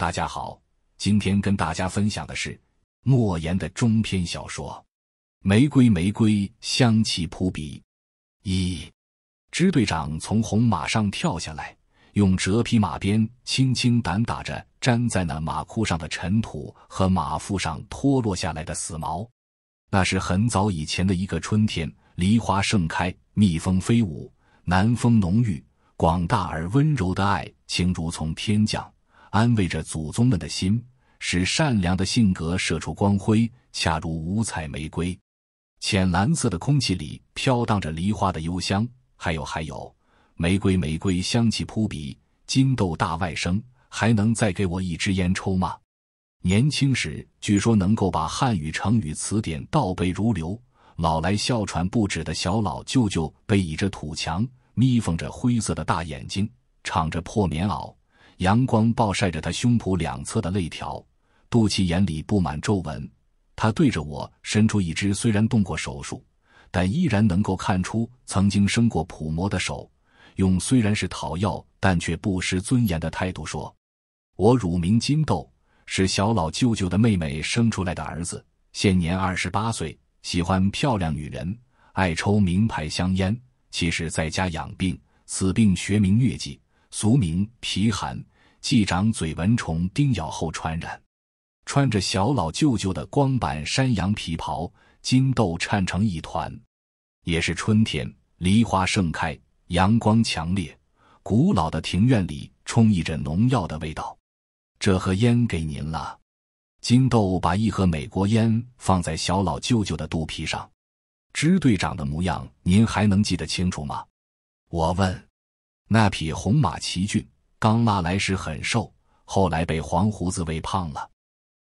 大家好，今天跟大家分享的是莫言的中篇小说《玫瑰玫瑰》，香气扑鼻。一支队长从红马上跳下来，用折皮马鞭轻轻掸打着粘在那马裤上的尘土和马腹上脱落下来的死毛。那是很早以前的一个春天，梨花盛开，蜜蜂飞舞，南风浓郁，广大而温柔的爱情如从天降。安慰着祖宗们的心，使善良的性格射出光辉，恰如五彩玫瑰。浅蓝色的空气里飘荡着梨花的幽香，还有还有，玫瑰玫瑰香气扑鼻。金豆大外甥，还能再给我一支烟抽吗？年轻时据说能够把汉语成语词典倒背如流，老来哮喘不止的小老舅舅背倚着土墙，眯缝着灰色的大眼睛，敞着破棉袄。阳光暴晒着他胸脯两侧的肋条，肚脐眼里布满皱纹。他对着我伸出一只虽然动过手术，但依然能够看出曾经生过普魔的手，用虽然是讨要，但却不失尊严的态度说：“我乳名金豆，是小老舅舅的妹妹生出来的儿子，现年二十八岁，喜欢漂亮女人，爱抽名牌香烟。其实，在家养病，此病学名疟疾，俗名皮寒。”寄长嘴蚊虫叮咬后传染。穿着小老舅舅的光板山羊皮袍，金豆颤成一团。也是春天，梨花盛开，阳光强烈。古老的庭院里充溢着农药的味道。这盒烟给您了。金豆把一盒美国烟放在小老舅舅的肚皮上。支队长的模样，您还能记得清楚吗？我问。那匹红马奇骏。刚拉来时很瘦，后来被黄胡子喂胖了。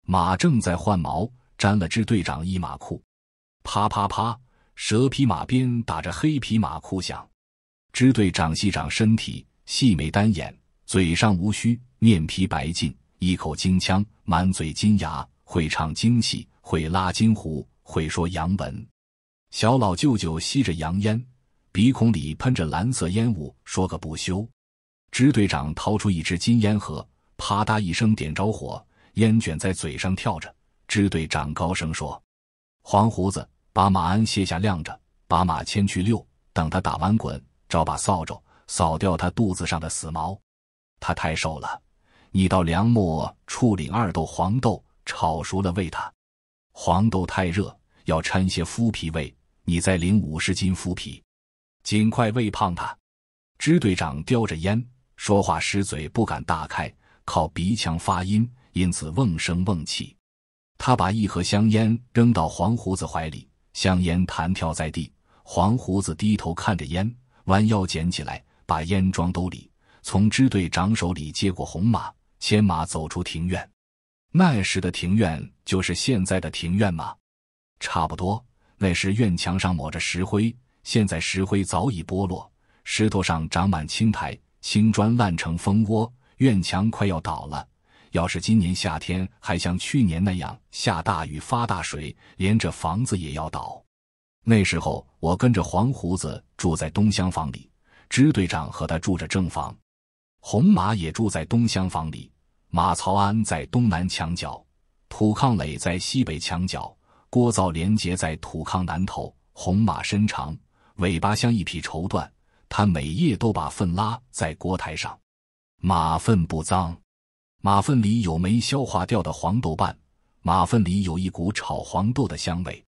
马正在换毛，沾了支队长一马裤，啪啪啪，蛇皮马鞭打着黑皮马裤响。支队长细长身体，细眉单眼，嘴上无须，面皮白净，一口京腔，满嘴金牙，会唱京戏，会拉京胡，会说洋文。小老舅舅吸着洋烟，鼻孔里喷着蓝色烟雾，说个不休。支队长掏出一只金烟盒，啪嗒一声点着火，烟卷在嘴上跳着。支队长高声说：“黄胡子，把马鞍卸下晾着，把马牵去遛，等他打完滚，找把扫帚扫掉他肚子上的死毛。他太瘦了。你到梁末处领二斗黄豆，炒熟了喂他。黄豆太热，要掺些麸皮喂。你再领五十斤麸皮，尽快喂胖他。”支队长叼着烟。说话，时嘴不敢大开，靠鼻腔发音，因此瓮声瓮气。他把一盒香烟扔到黄胡子怀里，香烟弹跳在地。黄胡子低头看着烟，弯腰捡起来，把烟装兜里。从支队长手里接过红马，牵马走出庭院。那时的庭院就是现在的庭院吗？差不多。那时院墙上抹着石灰，现在石灰早已剥落，石头上长满青苔。青砖烂成蜂窝，院墙快要倒了。要是今年夏天还像去年那样下大雨、发大水，连这房子也要倒。那时候我跟着黄胡子住在东厢房里，支队长和他住着正房，红马也住在东厢房里，马曹安在东南墙角，土炕垒在西北墙角，锅灶连接在土炕南头。红马身长，尾巴像一匹绸缎。他每夜都把粪拉在锅台上，马粪不脏，马粪里有没消化掉的黄豆瓣，马粪里有一股炒黄豆的香味。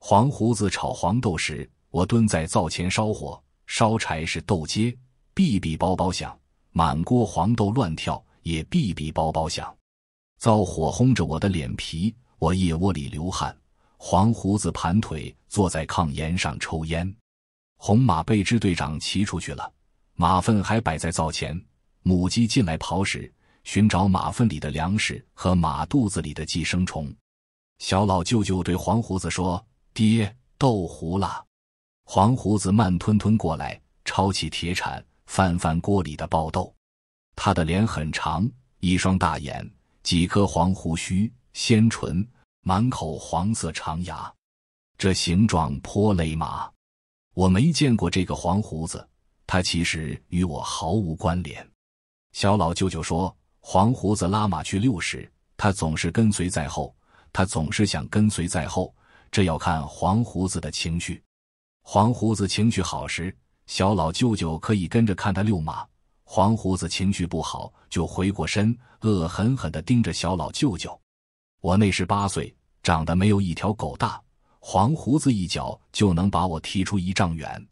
黄胡子炒黄豆时，我蹲在灶前烧火，烧柴是豆秸，哔哔包包响，满锅黄豆乱跳也哔哔包包响。灶火烘着我的脸皮，我腋窝里流汗。黄胡子盘腿坐在炕沿上抽烟。红马被支队长骑出去了，马粪还摆在灶前。母鸡进来刨食，寻找马粪里的粮食和马肚子里的寄生虫。小老舅舅对黄胡子说：“爹，豆糊了。”黄胡子慢吞吞过来，抄起铁铲翻翻锅里的爆豆。他的脸很长，一双大眼，几颗黄胡须，鲜唇，满口黄色长牙，这形状颇雷马。我没见过这个黄胡子，他其实与我毫无关联。小老舅舅说，黄胡子拉马去遛时，他总是跟随在后。他总是想跟随在后，这要看黄胡子的情绪。黄胡子情绪好时，小老舅舅可以跟着看他遛马；黄胡子情绪不好，就回过身，恶狠狠地盯着小老舅舅。我那时八岁，长得没有一条狗大。黄胡子一脚就能把我踢出一丈远，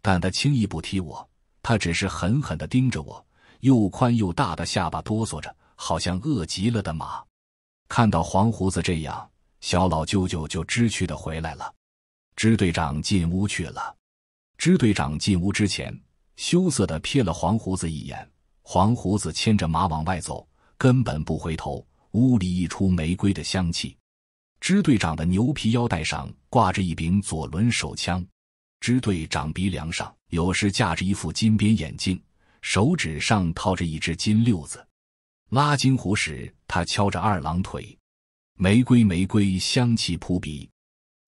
但他轻易不踢我，他只是狠狠的盯着我，又宽又大的下巴哆嗦着，好像饿极了的马。看到黄胡子这样，小老舅舅就知趣的回来了。支队长进屋去了。支队长进屋之前，羞涩的瞥了黄胡子一眼。黄胡子牵着马往外走，根本不回头。屋里溢出玫瑰的香气。支队长的牛皮腰带上挂着一柄左轮手枪，支队长鼻梁上有时架着一副金边眼镜，手指上套着一只金六子。拉金湖时，他敲着二郎腿。玫瑰，玫瑰，香气扑鼻。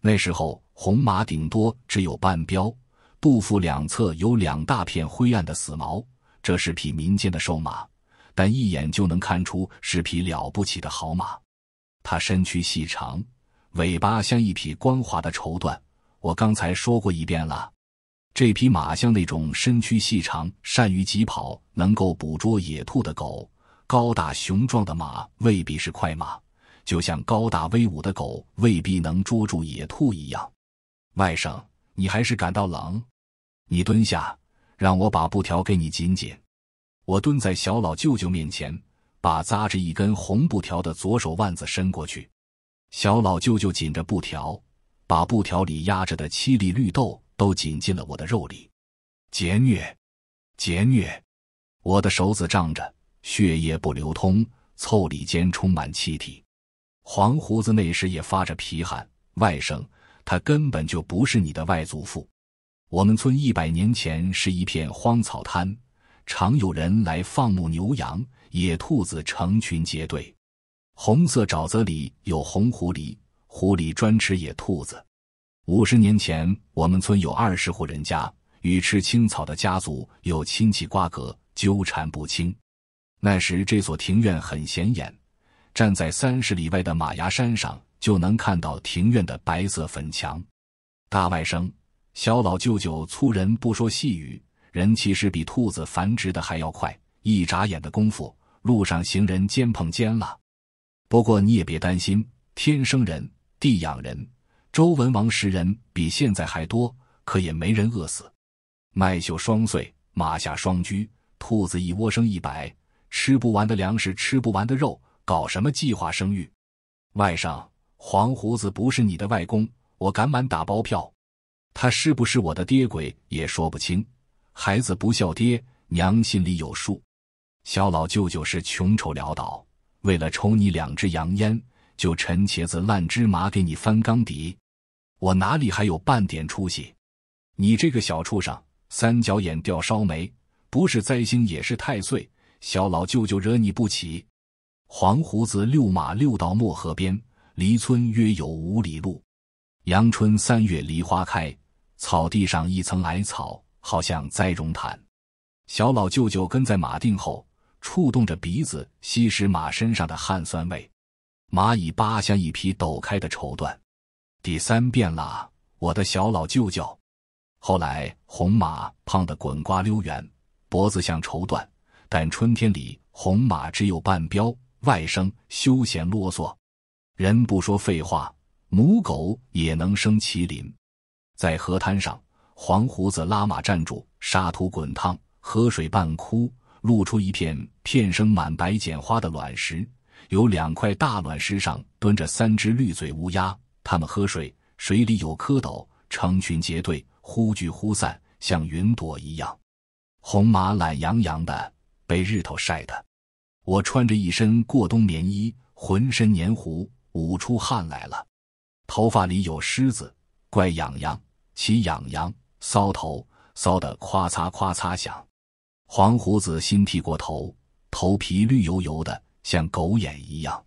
那时候，红马顶多只有半膘，肚腹两侧有两大片灰暗的死毛，这是匹民间的瘦马，但一眼就能看出是匹了不起的好马。它身躯细长，尾巴像一匹光滑的绸缎。我刚才说过一遍了，这匹马像那种身躯细长、善于疾跑、能够捕捉野兔的狗。高大雄壮的马未必是快马，就像高大威武的狗未必能捉住野兔一样。外甥，你还是感到冷？你蹲下，让我把布条给你紧紧。我蹲在小老舅舅面前。把扎着一根红布条的左手腕子伸过去，小老舅舅紧着布条，把布条里压着的七粒绿豆都紧进了我的肉里。劫掠，劫掠！我的手子胀着，血液不流通，凑里间充满气体。黄胡子那时也发着皮汗。外甥，他根本就不是你的外祖父。我们村一百年前是一片荒草滩，常有人来放牧牛羊。野兔子成群结队，红色沼泽里有红狐狸，狐狸专吃野兔子。五十年前，我们村有二十户人家，与吃青草的家族有亲戚瓜葛，纠缠不清。那时这所庭院很显眼，站在三十里外的马牙山上就能看到庭院的白色粉墙。大外甥，小老舅舅，粗人不说细语，人其实比兔子繁殖的还要快，一眨眼的功夫。路上行人肩碰肩了，不过你也别担心，天生人地养人，周文王食人比现在还多，可也没人饿死。麦秀双穗，马下双驹，兔子一窝生一百，吃不完的粮食，吃不完的肉，搞什么计划生育？外甥黄胡子不是你的外公，我敢满打包票，他是不是我的爹鬼也说不清。孩子不孝爹娘心里有数。小老舅舅是穷愁潦倒，为了抽你两只洋烟，就陈茄子烂芝麻给你翻缸底。我哪里还有半点出息？你这个小畜生，三角眼吊烧眉，不是灾星也是太岁。小老舅舅惹你不起。黄胡子溜马溜到漠河边，离村约有五里路。阳春三月梨花开，草地上一层矮草，好像栽绒毯。小老舅舅跟在马腚后。触动着鼻子，吸食马身上的汗酸味。蚂蚁扒下一匹抖开的绸缎。第三遍啦，我的小老舅舅。后来红马胖得滚瓜溜圆，脖子像绸缎，但春天里红马只有半膘，外甥休闲啰嗦。人不说废话，母狗也能生麒麟。在河滩上，黄胡子拉马站住，沙土滚烫，河水半枯。露出一片片生满白茧花的卵石，有两块大卵石上蹲着三只绿嘴乌鸦，它们喝水，水里有蝌蚪，成群结队，忽聚忽散，像云朵一样。红马懒洋洋的，被日头晒的。我穿着一身过冬棉衣，浑身黏糊，捂出汗来了，头发里有虱子，怪痒痒，起痒痒，搔头，搔得咔嚓咔嚓响。黄胡子新剃过头，头皮绿油油的，像狗眼一样。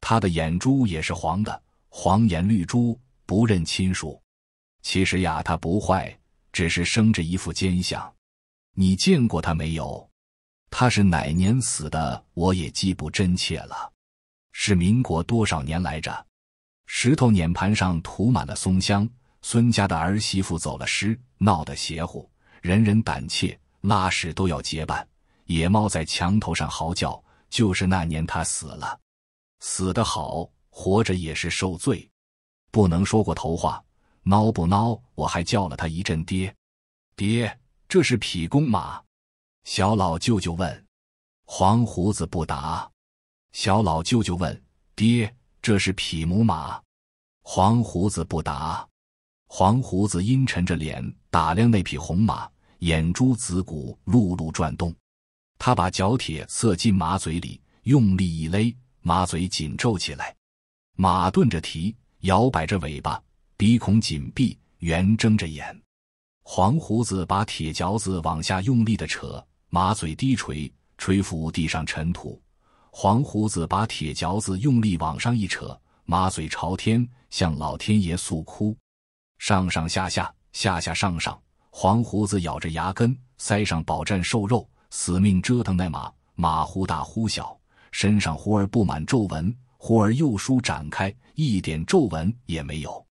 他的眼珠也是黄的，黄眼绿珠，不认亲属。其实呀，他不坏，只是生着一副奸相。你见过他没有？他是哪年死的？我也记不真切了。是民国多少年来着？石头碾盘上涂满了松香。孙家的儿媳妇走了尸，闹得邪乎，人人胆怯。拉屎都要结伴，野猫在墙头上嚎叫。就是那年它死了，死得好，活着也是受罪，不能说过头话。孬不孬，我还叫了他一阵爹。爹，这是匹公马。小老舅舅问，黄胡子不答。小老舅舅问，爹，这是匹母马。黄胡子不答。黄胡子阴沉着脸打量那匹红马。眼珠子骨碌碌转动，他把角铁塞进马嘴里，用力一勒，马嘴紧皱起来。马顿着蹄，摇摆着尾巴，鼻孔紧闭，圆睁着眼。黄胡子把铁嚼子往下用力的扯，马嘴低垂，吹拂地上尘土。黄胡子把铁嚼子用力往上一扯，马嘴朝天，向老天爷诉哭，上上下下，下下上上。黄胡子咬着牙根，塞上饱蘸瘦肉，死命折腾那马。马忽大忽小，身上忽而布满皱纹，忽而又舒展开，一点皱纹也没有。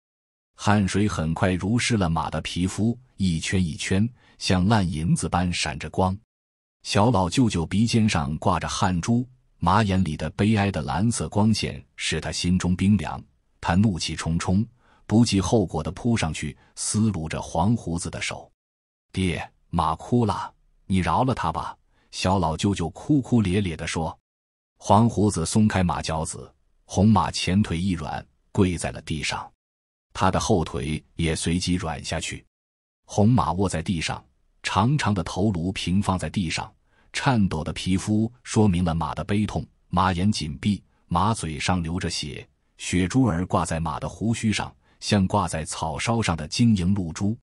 汗水很快濡湿了马的皮肤，一圈一圈，像烂银子般闪着光。小老舅舅鼻尖上挂着汗珠，马眼里的悲哀的蓝色光线使他心中冰凉。他怒气冲冲，不计后果地扑上去，撕撸着黄胡子的手。爹，马哭了，你饶了他吧。小老舅舅哭哭咧咧地说。黄胡子松开马脚子，红马前腿一软，跪在了地上，他的后腿也随即软下去。红马卧在地上，长长的头颅平放在地上，颤抖的皮肤说明了马的悲痛。马眼紧闭，马嘴上流着血，血珠儿挂在马的胡须上，像挂在草梢上的晶莹露珠。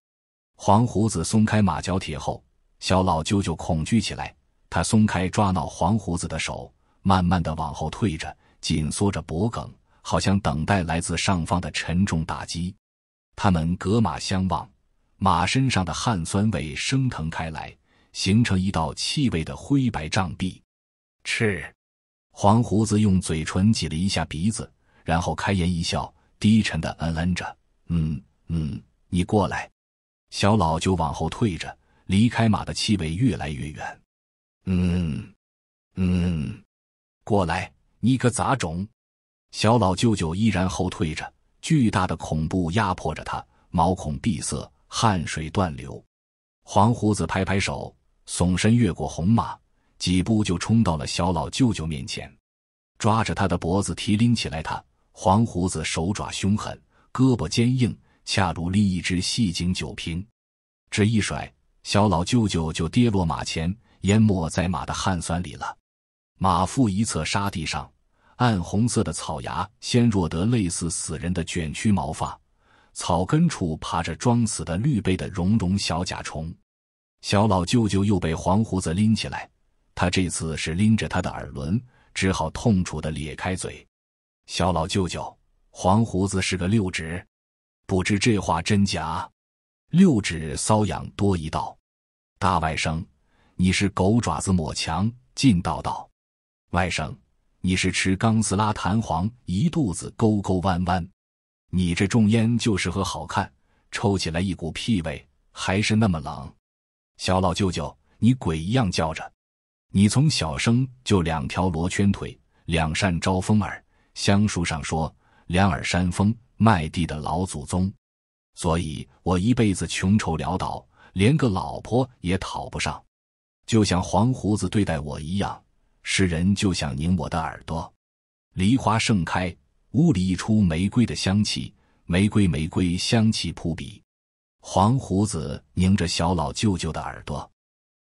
黄胡子松开马脚铁后，小老舅舅恐惧起来。他松开抓挠黄胡子的手，慢慢的往后退着，紧缩着脖梗，好像等待来自上方的沉重打击。他们隔马相望，马身上的汗酸味升腾开来，形成一道气味的灰白障壁。吃，黄胡子用嘴唇挤了一下鼻子，然后开颜一笑，低沉的嗯嗯着，嗯嗯，你过来。小老就往后退着，离开马的气味越来越远。嗯，嗯，过来，你个杂种！小老舅舅依然后退着，巨大的恐怖压迫着他，毛孔闭塞，汗水断流。黄胡子拍拍手，耸身越过红马，几步就冲到了小老舅舅面前，抓着他的脖子提拎起来他。黄胡子手爪凶狠，胳膊坚硬。恰如拎一只细颈酒瓶，这一甩，小老舅舅就跌落马前，淹没在马的汗酸里了。马腹一侧沙地上，暗红色的草芽纤弱得类似死人的卷曲毛发，草根处爬着装死的绿背的绒绒小甲虫。小老舅舅又被黄胡子拎起来，他这次是拎着他的耳轮，只好痛楚的咧开嘴。小老舅舅，黄胡子是个六指。不知这话真假，六指搔痒多一道。大外甥，你是狗爪子抹墙进道道。外甥，你是吃钢丝拉弹簧，一肚子沟沟弯弯。你这重烟就是和好看，抽起来一股屁味，还是那么冷。小老舅舅，你鬼一样叫着。你从小生就两条罗圈腿，两扇招风耳。香书上说，两耳扇风。卖地的老祖宗，所以我一辈子穷愁潦倒，连个老婆也讨不上，就像黄胡子对待我一样。世人就想拧我的耳朵。梨花盛开，屋里溢出玫瑰的香气，玫瑰玫瑰，香气扑鼻。黄胡子拧着小老舅舅的耳朵，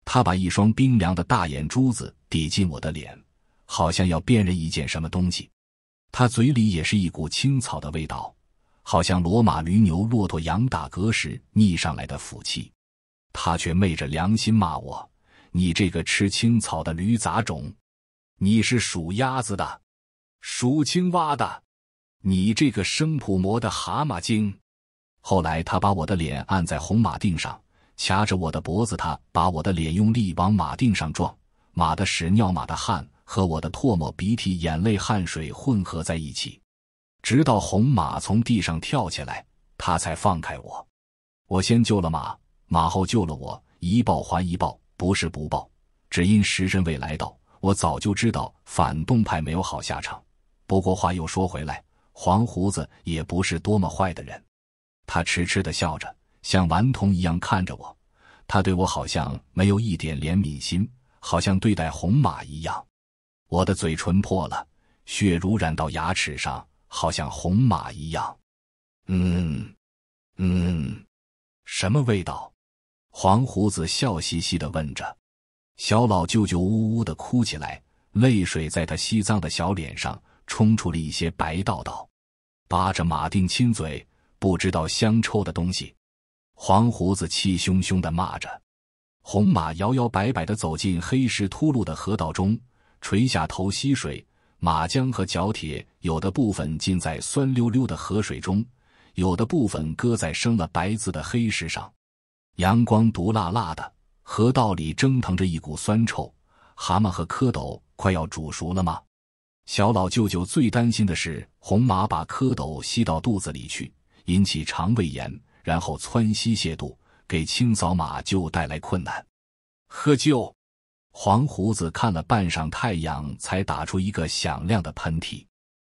他把一双冰凉的大眼珠子抵近我的脸，好像要辨认一件什么东西。他嘴里也是一股青草的味道。好像罗马驴、牛、骆驼、羊打嗝时逆上来的福气，他却昧着良心骂我：“你这个吃青草的驴杂种，你是属鸭子的，属青蛙的，你这个生普魔的蛤蟆精。”后来他把我的脸按在红马腚上，掐着我的脖子，他把我的脸用力往马腚上撞，马的屎、尿、马的汗和我的唾沫、鼻涕、眼泪、汗水混合在一起。直到红马从地上跳起来，他才放开我。我先救了马，马后救了我，一报还一报，不是不报，只因时辰未来到。我早就知道反动派没有好下场。不过话又说回来，黄胡子也不是多么坏的人。他痴痴地笑着，像顽童一样看着我。他对我好像没有一点怜悯心，好像对待红马一样。我的嘴唇破了，血如染到牙齿上。好像红马一样，嗯嗯，什么味道？黄胡子笑嘻嘻的问着，小老舅舅呜呜的哭起来，泪水在他西藏的小脸上冲出了一些白道道，扒着马丁亲嘴，不知道香臭的东西。黄胡子气汹汹的骂着，红马摇摇摆摆的走进黑石秃露的河道中，垂下头吸水。马缰和角铁，有的部分浸在酸溜溜的河水中，有的部分搁在生了白字的黑石上。阳光毒辣辣的，河道里蒸腾着一股酸臭。蛤蟆和蝌蚪快要煮熟了吗？小老舅舅最担心的是，红马把蝌蚪吸到肚子里去，引起肠胃炎，然后窜稀泻肚，给清扫马厩带来困难。喝酒。黄胡子看了半晌，太阳才打出一个响亮的喷嚏。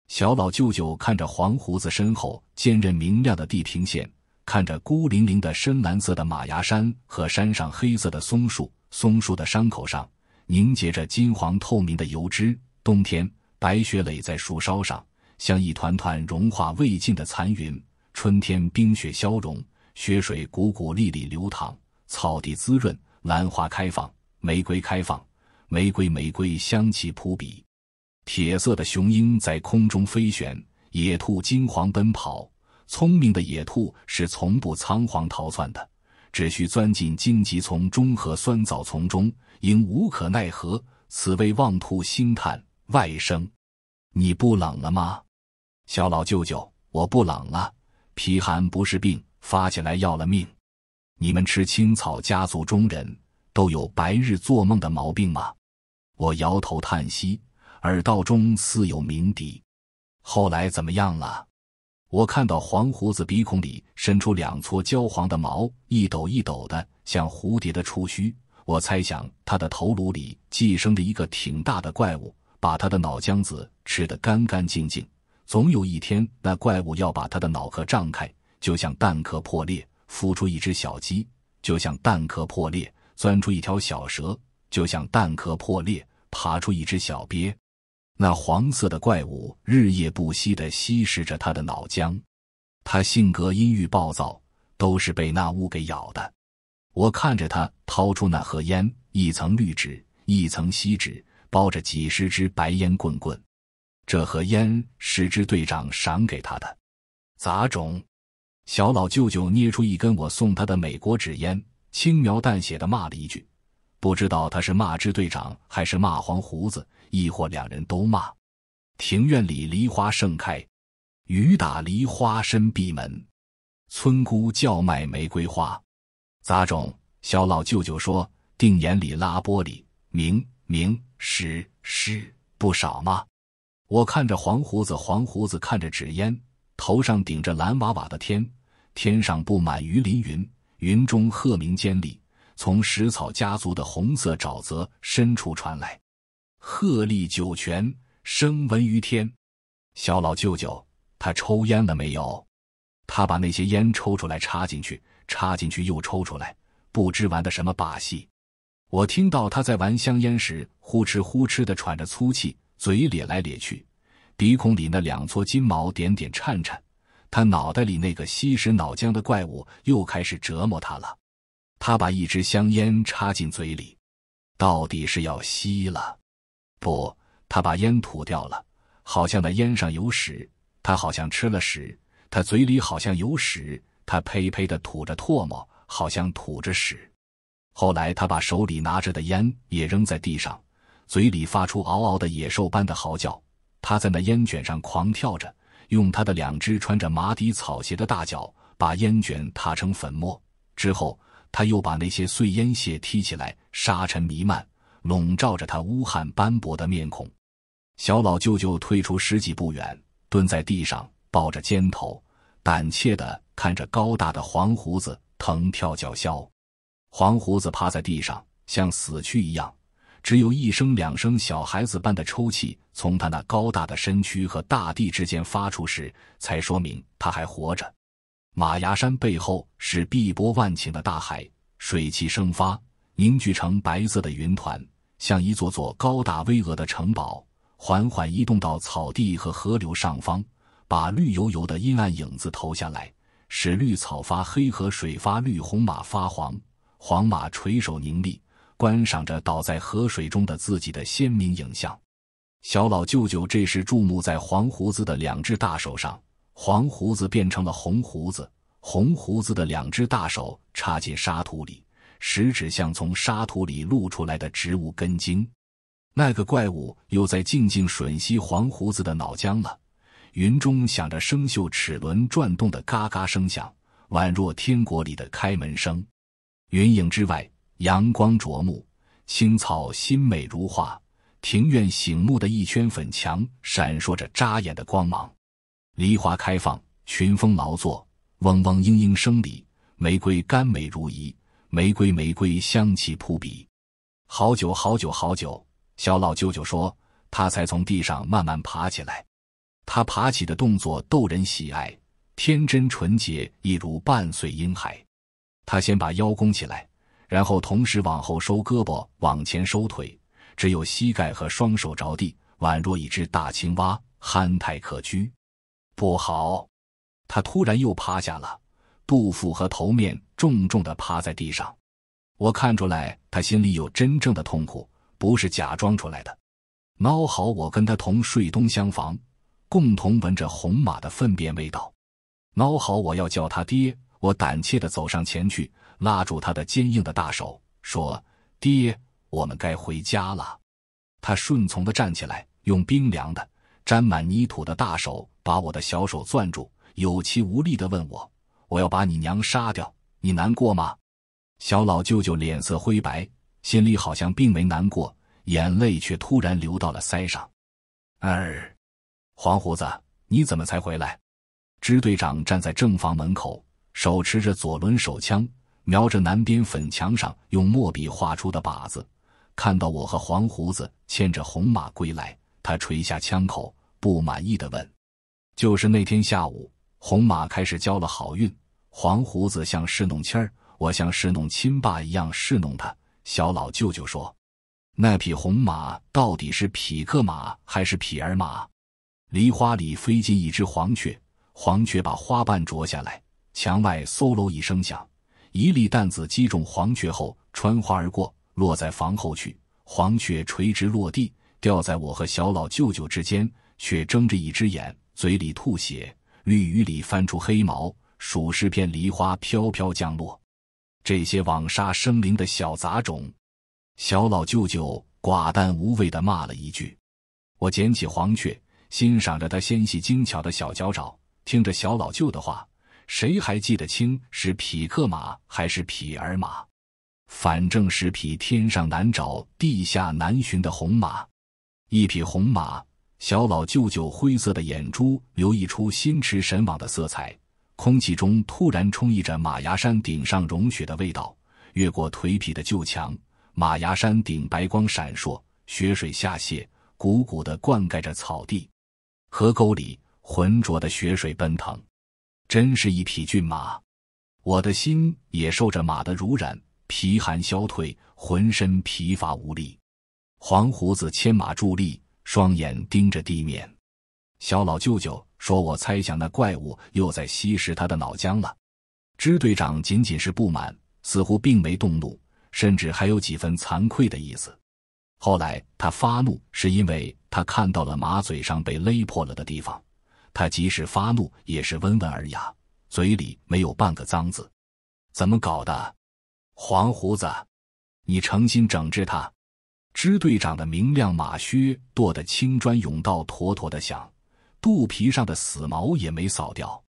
小老舅舅看着黄胡子身后坚韧明亮的地平线，看着孤零零的深蓝色的马牙山和山上黑色的松树，松树的伤口上凝结着金黄透明的油脂。冬天，白雪垒在树梢上，像一团团融化未尽的残云；春天，冰雪消融，雪水汩汩沥沥流淌，草地滋润，兰花开放。玫瑰开放，玫瑰玫瑰香气扑鼻。铁色的雄鹰在空中飞旋，野兔金黄奔跑。聪明的野兔是从不仓皇逃窜的，只需钻进荆棘丛中和酸枣丛中，因无可奈何，此谓望兔兴叹。外甥，你不冷了吗？小老舅舅，我不冷了，皮寒不是病，发起来要了命。你们吃青草，家族中人。都有白日做梦的毛病吗？我摇头叹息，耳道中似有鸣笛。后来怎么样了？我看到黄胡子鼻孔里伸出两撮焦黄的毛，一抖一抖的，像蝴蝶的触须。我猜想他的头颅里寄生着一个挺大的怪物，把他的脑浆子吃得干干净净。总有一天，那怪物要把他的脑壳胀开，就像蛋壳破裂孵出一只小鸡，就像蛋壳破裂。钻出一条小蛇，就像蛋壳破裂，爬出一只小鳖。那黄色的怪物日夜不息地吸食着他的脑浆。他性格阴郁暴躁，都是被那物给咬的。我看着他掏出那盒烟，一层绿纸，一层锡纸，包着几十支白烟棍棍。这盒烟是支队长赏给他的。杂种！小老舅舅捏出一根我送他的美国纸烟。轻描淡写的骂了一句，不知道他是骂支队长还是骂黄胡子，亦或两人都骂。庭院里梨花盛开，雨打梨花深闭门，村姑叫卖玫瑰花。杂种，小老舅舅说，定眼里拉玻璃，明明诗诗不少吗？我看着黄胡子，黄胡子看着纸烟，头上顶着蓝瓦瓦的天，天上布满鱼鳞云。云中鹤鸣间里，从食草家族的红色沼泽深处传来，鹤唳九泉，声闻于天。小老舅舅，他抽烟了没有？他把那些烟抽出来插进去，插进去又抽出来，不知玩的什么把戏。我听到他在玩香烟时，呼哧呼哧的喘着粗气，嘴咧来咧去，鼻孔里那两撮金毛点点颤颤。他脑袋里那个吸食脑浆的怪物又开始折磨他了。他把一支香烟插进嘴里，到底是要吸了？不，他把烟吐掉了，好像那烟上有屎。他好像吃了屎，他嘴里好像有屎。他呸呸地吐着唾沫，好像吐着屎。后来，他把手里拿着的烟也扔在地上，嘴里发出嗷嗷的野兽般的嚎叫。他在那烟卷上狂跳着。用他的两只穿着麻底草鞋的大脚，把烟卷踏成粉末。之后，他又把那些碎烟屑踢起来，沙尘弥漫，笼罩着他乌汗斑驳的面孔。小老舅舅退出十几步远，蹲在地上，抱着肩头，胆怯地看着高大的黄胡子腾跳叫嚣。黄胡子趴在地上，像死去一样。只有一声两声小孩子般的抽泣从他那高大的身躯和大地之间发出时，才说明他还活着。马牙山背后是碧波万顷的大海，水汽生发凝聚成白色的云团，像一座座高大巍峨的城堡，缓缓移动到草地和河流上方，把绿油油的阴暗影子投下来，使绿草发黑，河水发绿，红马发黄，黄马垂手凝立。观赏着倒在河水中的自己的鲜明影像，小老舅舅这时注目在黄胡子的两只大手上，黄胡子变成了红胡子，红胡子的两只大手插进沙土里，食指像从沙土里露出来的植物根茎。那个怪物又在静静吮吸黄胡子的脑浆了。云中响着生锈齿轮转动的嘎嘎声响，宛若天国里的开门声。云影之外。阳光灼目，青草新美如画，庭院醒目的一圈粉墙闪烁着扎眼的光芒。梨花开放，群蜂劳作，嗡嗡嘤嘤声里，玫瑰甘美如饴，玫瑰玫瑰香气扑鼻。好久好久好久，小老舅舅说，他才从地上慢慢爬起来。他爬起的动作逗人喜爱，天真纯洁，一如半岁婴孩。他先把腰弓起来。然后同时往后收胳膊，往前收腿，只有膝盖和双手着地，宛若一只大青蛙，憨态可掬。不好，他突然又趴下了，肚腹和头面重重的趴在地上。我看出来他心里有真正的痛苦，不是假装出来的。猫好，我跟他同睡东厢房，共同闻着红马的粪便味道。猫好，我要叫他爹。我胆怯的走上前去。拉住他的坚硬的大手，说：“爹，我们该回家了。”他顺从地站起来，用冰凉的、沾满泥土的大手把我的小手攥住，有气无力地问我：“我要把你娘杀掉，你难过吗？”小老舅舅脸色灰白，心里好像并没难过，眼泪却突然流到了腮上。“儿，黄胡子，你怎么才回来？”支队长站在正房门口，手持着左轮手枪。瞄着南边粉墙上用墨笔画出的靶子，看到我和黄胡子牵着红马归来，他垂下枪口，不满意的问：“就是那天下午，红马开始交了好运。”黄胡子像侍弄妻儿，我像侍弄亲爸一样侍弄他。小老舅舅说：“那匹红马到底是匹克马还是匹尔马？”梨花里飞进一只黄雀，黄雀把花瓣啄下来。墙外嗖隆一声响。一粒弹子击中黄雀后穿花而过，落在房后去。黄雀垂直落地，掉在我和小老舅舅之间，却睁着一只眼，嘴里吐血，绿雨里翻出黑毛。数十片梨花飘飘降落。这些网杀生灵的小杂种！小老舅舅寡淡无味地骂了一句。我捡起黄雀，欣赏着它纤细精巧的小脚爪，听着小老舅的话。谁还记得清是匹克马还是匹尔马？反正是匹天上难找、地下难寻的红马。一匹红马，小老舅舅灰色的眼珠流溢出心驰神往的色彩。空气中突然充溢着马牙山顶上融雪的味道。越过颓圮的旧墙，马牙山顶白光闪烁，雪水下泻，汩汩地灌溉着草地。河沟里浑浊的雪水奔腾。真是一匹骏马，我的心也受着马的濡染，疲寒消退，浑身疲乏无力。黄胡子牵马助力，双眼盯着地面。小老舅舅说：“我猜想那怪物又在吸食他的脑浆了。”支队长仅仅是不满，似乎并没动怒，甚至还有几分惭愧的意思。后来他发怒，是因为他看到了马嘴上被勒破了的地方。他即使发怒，也是温文尔雅，嘴里没有半个脏字。怎么搞的，黄胡子？你诚心整治他？支队长的明亮马靴跺得青砖甬道“妥妥的响，肚皮上的死毛也没扫掉。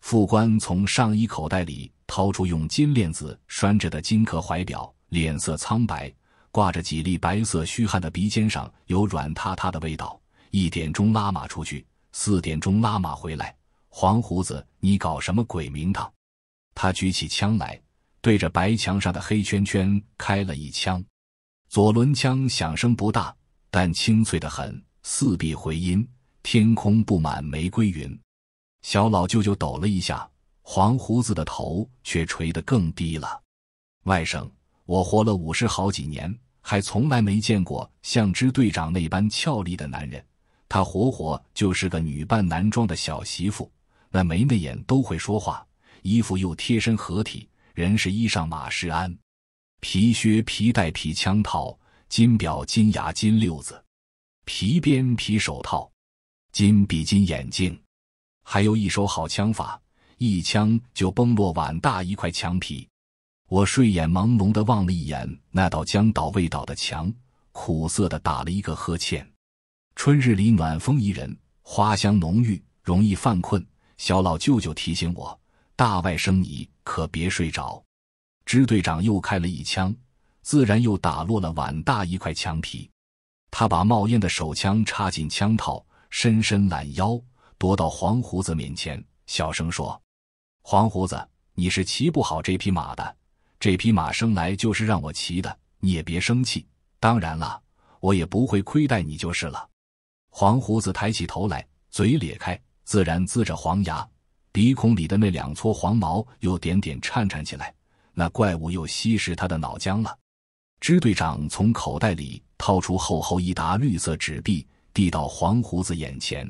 副官从上衣口袋里掏出用金链子拴着的金壳怀表，脸色苍白，挂着几粒白色虚汗的鼻尖上有软塌塌的味道。一点钟拉马出去。四点钟拉马回来，黄胡子，你搞什么鬼名堂？他举起枪来，对着白墙上的黑圈圈开了一枪。左轮枪响声不大，但清脆的很，四壁回音。天空布满玫瑰云。小老舅舅抖了一下，黄胡子的头却垂得更低了。外甥，我活了五十好几年，还从来没见过像支队长那般俏丽的男人。她活活就是个女扮男装的小媳妇，那眉那眼都会说话，衣服又贴身合体，人是衣裳，马是鞍，皮靴皮带皮枪套，金表金牙金六子，皮鞭皮手套，金笔金眼镜，还有一手好枪法，一枪就崩落碗大一块墙皮。我睡眼朦胧的望了一眼那道将倒未倒的墙，苦涩的打了一个呵欠。春日里暖风宜人，花香浓郁，容易犯困。小老舅舅提醒我：“大外甥，你可别睡着。”支队长又开了一枪，自然又打落了碗大一块墙皮。他把冒烟的手枪插进枪套，伸伸懒腰，夺到黄胡子面前，小声说：“黄胡子，你是骑不好这匹马的。这匹马生来就是让我骑的。你也别生气，当然了，我也不会亏待你，就是了。”黄胡子抬起头来，嘴咧开，自然呲着黄牙，鼻孔里的那两撮黄毛又点点颤颤起来。那怪物又吸食他的脑浆了。支队长从口袋里掏出厚厚一沓绿色纸币，递到黄胡子眼前。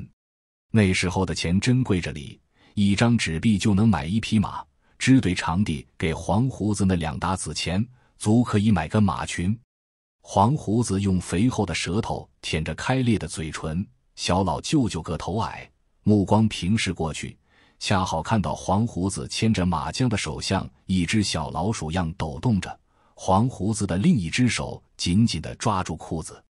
那时候的钱珍贵着哩，一张纸币就能买一匹马。支队长的给黄胡子那两沓子钱，足可以买个马群。黄胡子用肥厚的舌头舔着开裂的嘴唇。小老舅舅个头矮，目光平视过去，恰好看到黄胡子牵着马缰的手像一只小老鼠样抖动着。黄胡子的另一只手紧紧地抓住裤子。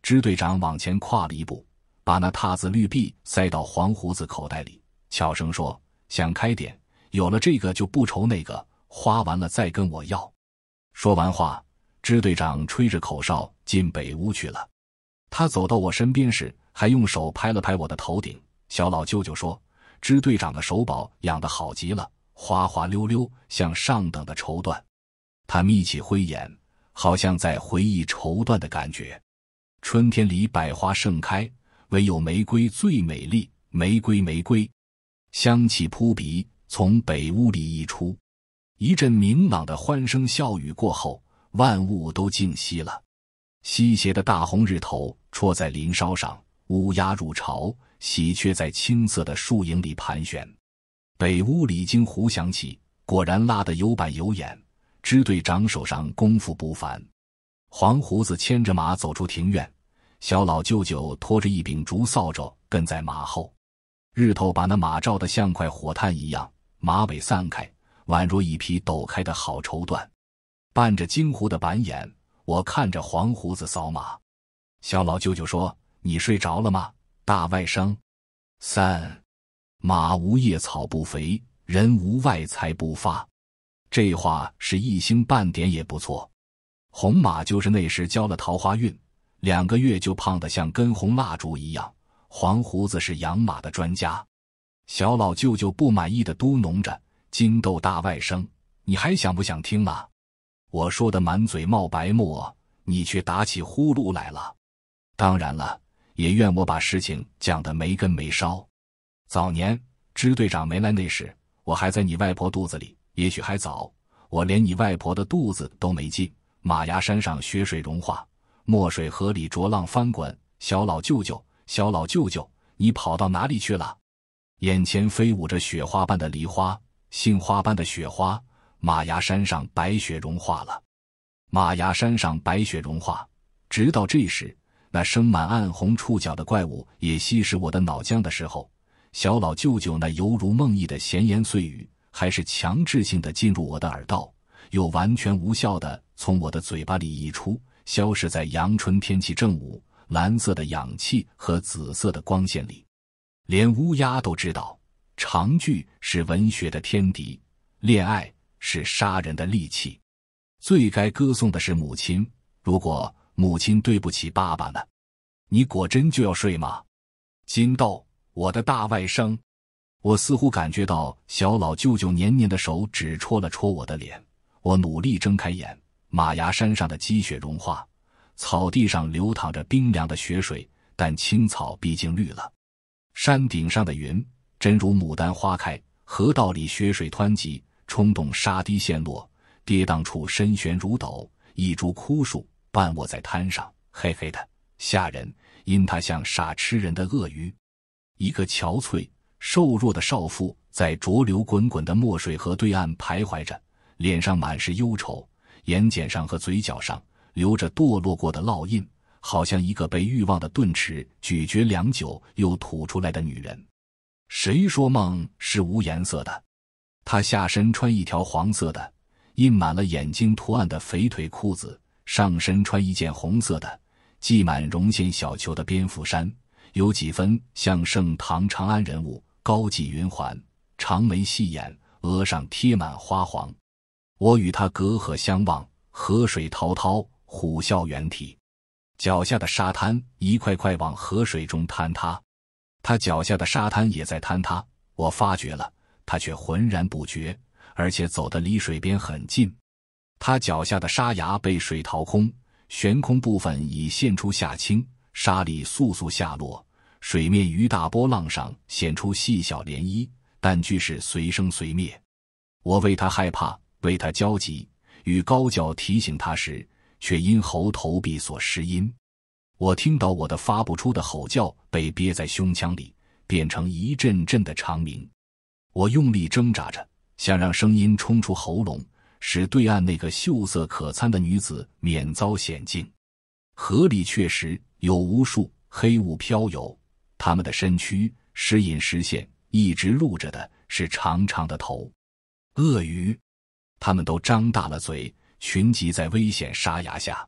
支队长往前跨了一步，把那沓子绿币塞到黄胡子口袋里，悄声说：“想开点，有了这个就不愁那个，花完了再跟我要。”说完话。支队长吹着口哨进北屋去了。他走到我身边时，还用手拍了拍我的头顶。小老舅舅说：“支队长的手保养得好极了，滑滑溜溜，像上等的绸缎。”他眯起灰眼，好像在回忆绸缎的感觉。春天里百花盛开，唯有玫瑰最美丽。玫瑰，玫瑰，香气扑鼻，从北屋里溢出。一阵明朗的欢声笑语过后。万物都静息了，西斜的大红日头戳在林梢上，乌鸦入巢，喜鹊在青色的树影里盘旋。北屋里惊胡响起，果然拉得有板有眼，支队长手上功夫不凡。黄胡子牵着马走出庭院，小老舅舅拖着一柄竹扫帚跟在马后。日头把那马照得像块火炭一样，马尾散开，宛若一匹抖开的好绸缎。伴着金呼的板眼，我看着黄胡子扫码。小老舅舅说：“你睡着了吗，大外甥？”三，马无夜草不肥，人无外财不发。这话是一星半点也不错。红马就是那时交了桃花运，两个月就胖得像根红蜡烛一样。黄胡子是养马的专家。小老舅舅不满意的嘟哝着：“金豆大外甥，你还想不想听吗？”我说的满嘴冒白沫，你却打起呼噜来了。当然了，也怨我把事情讲得没根没梢。早年支队长没来那时，我还在你外婆肚子里，也许还早，我连你外婆的肚子都没进。马牙山上雪水融化，墨水河里浊浪翻滚。小老舅舅，小老舅舅，你跑到哪里去了？眼前飞舞着雪花般的梨花，杏花般的雪花。马牙山上白雪融化了，马牙山上白雪融化。直到这时，那生满暗红触角的怪物也吸食我的脑浆的时候，小老舅舅那犹如梦呓的闲言碎语，还是强制性的进入我的耳道，又完全无效的从我的嘴巴里溢出，消失在阳春天气正午蓝色的氧气和紫色的光线里。连乌鸦都知道，长句是文学的天敌，恋爱。是杀人的利器，最该歌颂的是母亲。如果母亲对不起爸爸呢？你果真就要睡吗，金豆，我的大外甥？我似乎感觉到小老舅舅年年的手指戳了戳我的脸。我努力睁开眼，马牙山上的积雪融化，草地上流淌着冰凉的雪水，但青草毕竟绿了。山顶上的云真如牡丹花开，河道里雪水湍急。冲动杀堤陷落，跌宕处深悬如斗。一株枯树半卧在滩上，黑黑的，吓人。因它像傻吃人的鳄鱼。一个憔悴瘦弱的少妇在浊流滚滚的墨水河对岸徘徊着，脸上满是忧愁，眼睑上和嘴角上留着堕落过的烙印，好像一个被欲望的钝齿咀嚼良久又吐出来的女人。谁说梦是无颜色的？他下身穿一条黄色的、印满了眼睛图案的肥腿裤子，上身穿一件红色的、系满绒线小球的蝙蝠衫，有几分像盛唐长安人物，高髻云鬟，长眉细眼，额上贴满花黄。我与他隔河相望，河水滔滔，虎啸猿啼，脚下的沙滩一块块往河水中坍塌，他脚下的沙滩也在坍塌，我发觉了。他却浑然不觉，而且走得离水边很近。他脚下的沙崖被水掏空，悬空部分已现出下倾，沙粒簌簌下落。水面于大波浪上显出细小涟漪，但俱是随生随灭。我为他害怕，为他焦急。与高脚提醒他时，却因喉头闭锁失音。我听到我的发不出的吼叫被憋在胸腔里，变成一阵阵的长鸣。我用力挣扎着，想让声音冲出喉咙，使对岸那个秀色可餐的女子免遭险境。河里确实有无数黑雾飘游，他们的身躯时隐时现，一直露着的是长长的头。鳄鱼，他们都张大了嘴，群集在危险沙崖下，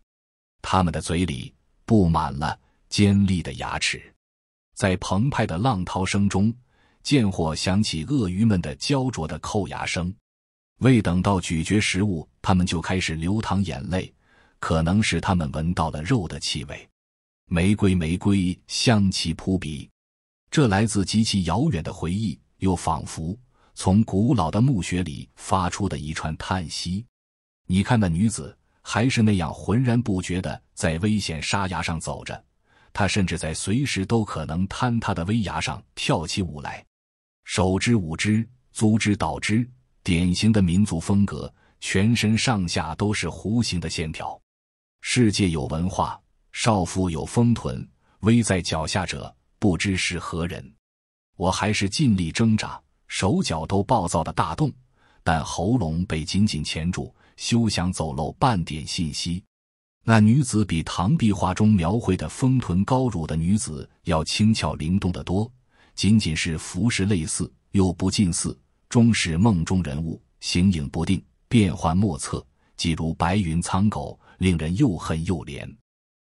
他们的嘴里布满了尖利的牙齿，在澎湃的浪涛声中。贱货响起，鳄鱼们的焦灼的扣牙声。未等到咀嚼食物，他们就开始流淌眼泪，可能是他们闻到了肉的气味。玫瑰，玫瑰，香气扑鼻。这来自极其遥远的回忆，又仿佛从古老的墓穴里发出的一串叹息。你看，那女子还是那样浑然不觉的在危险沙崖上走着，她甚至在随时都可能坍塌的危崖上跳起舞来。手之舞之，足之蹈之，典型的民族风格，全身上下都是弧形的线条。世界有文化，少妇有丰臀，危在脚下者不知是何人。我还是尽力挣扎，手脚都暴躁的大动，但喉咙被紧紧钳住，休想走漏半点信息。那女子比唐壁画中描绘的丰臀高乳的女子要轻巧灵动得多。仅仅是服饰类似，又不近似，终是梦中人物，形影不定，变幻莫测，几如白云苍狗，令人又恨又怜。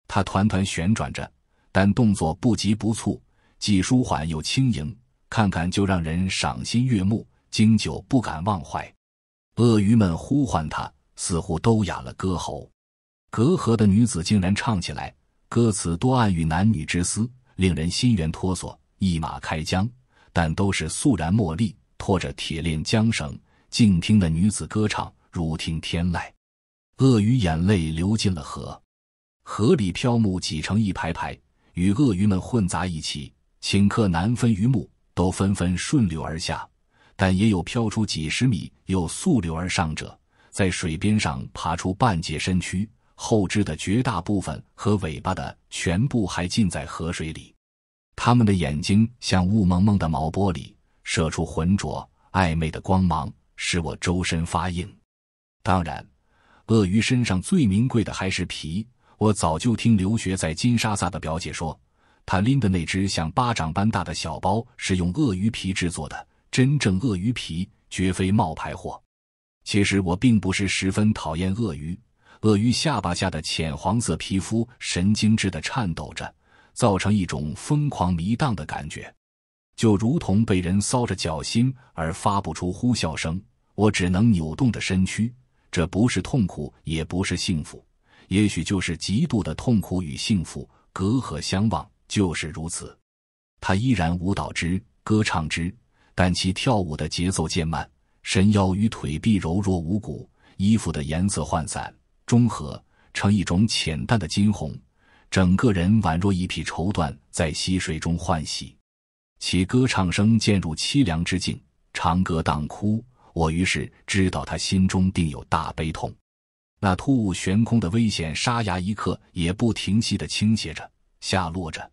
它团团旋转着，但动作不急不促，既舒缓又轻盈，看看就让人赏心悦目，经久不敢忘怀。鳄鱼们呼唤它，似乎都哑了歌喉；隔河的女子竟然唱起来，歌词多暗喻男女之思，令人心猿脱索。一马开疆，但都是肃然莫立，拖着铁链缰绳，静听的女子歌唱，如听天籁。鳄鱼眼泪流进了河，河里漂木挤成一排排，与鳄鱼们混杂一起，顷刻难分鱼目，都纷纷顺流而下，但也有漂出几十米又溯流而上者，在水边上爬出半截身躯，后肢的绝大部分和尾巴的全部还浸在河水里。他们的眼睛像雾蒙蒙的毛玻璃，射出浑浊暧昧的光芒，使我周身发硬。当然，鳄鱼身上最名贵的还是皮。我早就听留学在金沙萨的表姐说，她拎的那只像巴掌般大的小包是用鳄鱼皮制作的，真正鳄鱼皮绝非冒牌货。其实我并不是十分讨厌鳄鱼，鳄鱼下巴下的浅黄色皮肤神经质的颤抖着。造成一种疯狂迷荡的感觉，就如同被人搔着脚心而发不出呼啸声，我只能扭动着身躯。这不是痛苦，也不是幸福，也许就是极度的痛苦与幸福隔阂相望，就是如此。他依然舞蹈之，歌唱之，但其跳舞的节奏渐慢，身腰与腿臂柔弱无骨，衣服的颜色涣散中和，成一种浅淡的金红。整个人宛若一匹绸缎在溪水中浣洗，其歌唱声渐入凄凉之境，长歌当哭。我于是知道他心中定有大悲痛。那突兀悬空的危险沙崖，一刻也不停息地倾斜着、下落着。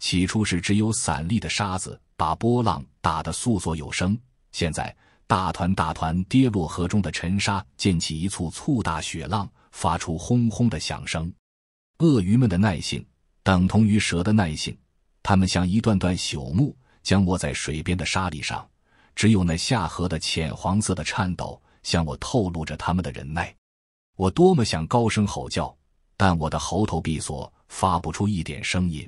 起初是只有散粒的沙子把波浪打得簌作有声，现在大团大团跌落河中的尘沙，溅起一簇簇大雪浪，发出轰轰的响声。鳄鱼们的耐性等同于蛇的耐性，它们像一段段朽木，僵卧在水边的沙砾上。只有那下颌的浅黄色的颤抖，向我透露着他们的忍耐。我多么想高声吼叫，但我的喉头闭锁，发不出一点声音。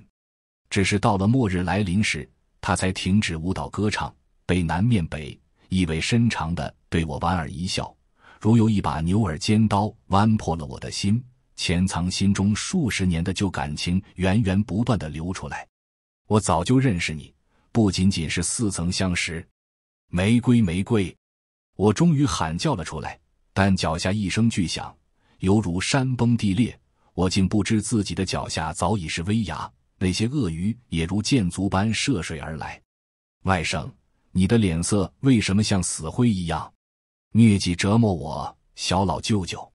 只是到了末日来临时，他才停止舞蹈歌唱，背南面北，意味深长地对我莞尔一笑，如有一把牛耳尖刀，剜破了我的心。潜藏心中数十年的旧感情源源不断的流出来，我早就认识你，不仅仅是似曾相识。玫瑰，玫瑰，我终于喊叫了出来，但脚下一声巨响，犹如山崩地裂，我竟不知自己的脚下早已是危崖。那些鳄鱼也如箭足般涉水而来。外甥，你的脸色为什么像死灰一样？疟疾折磨我，小老舅舅，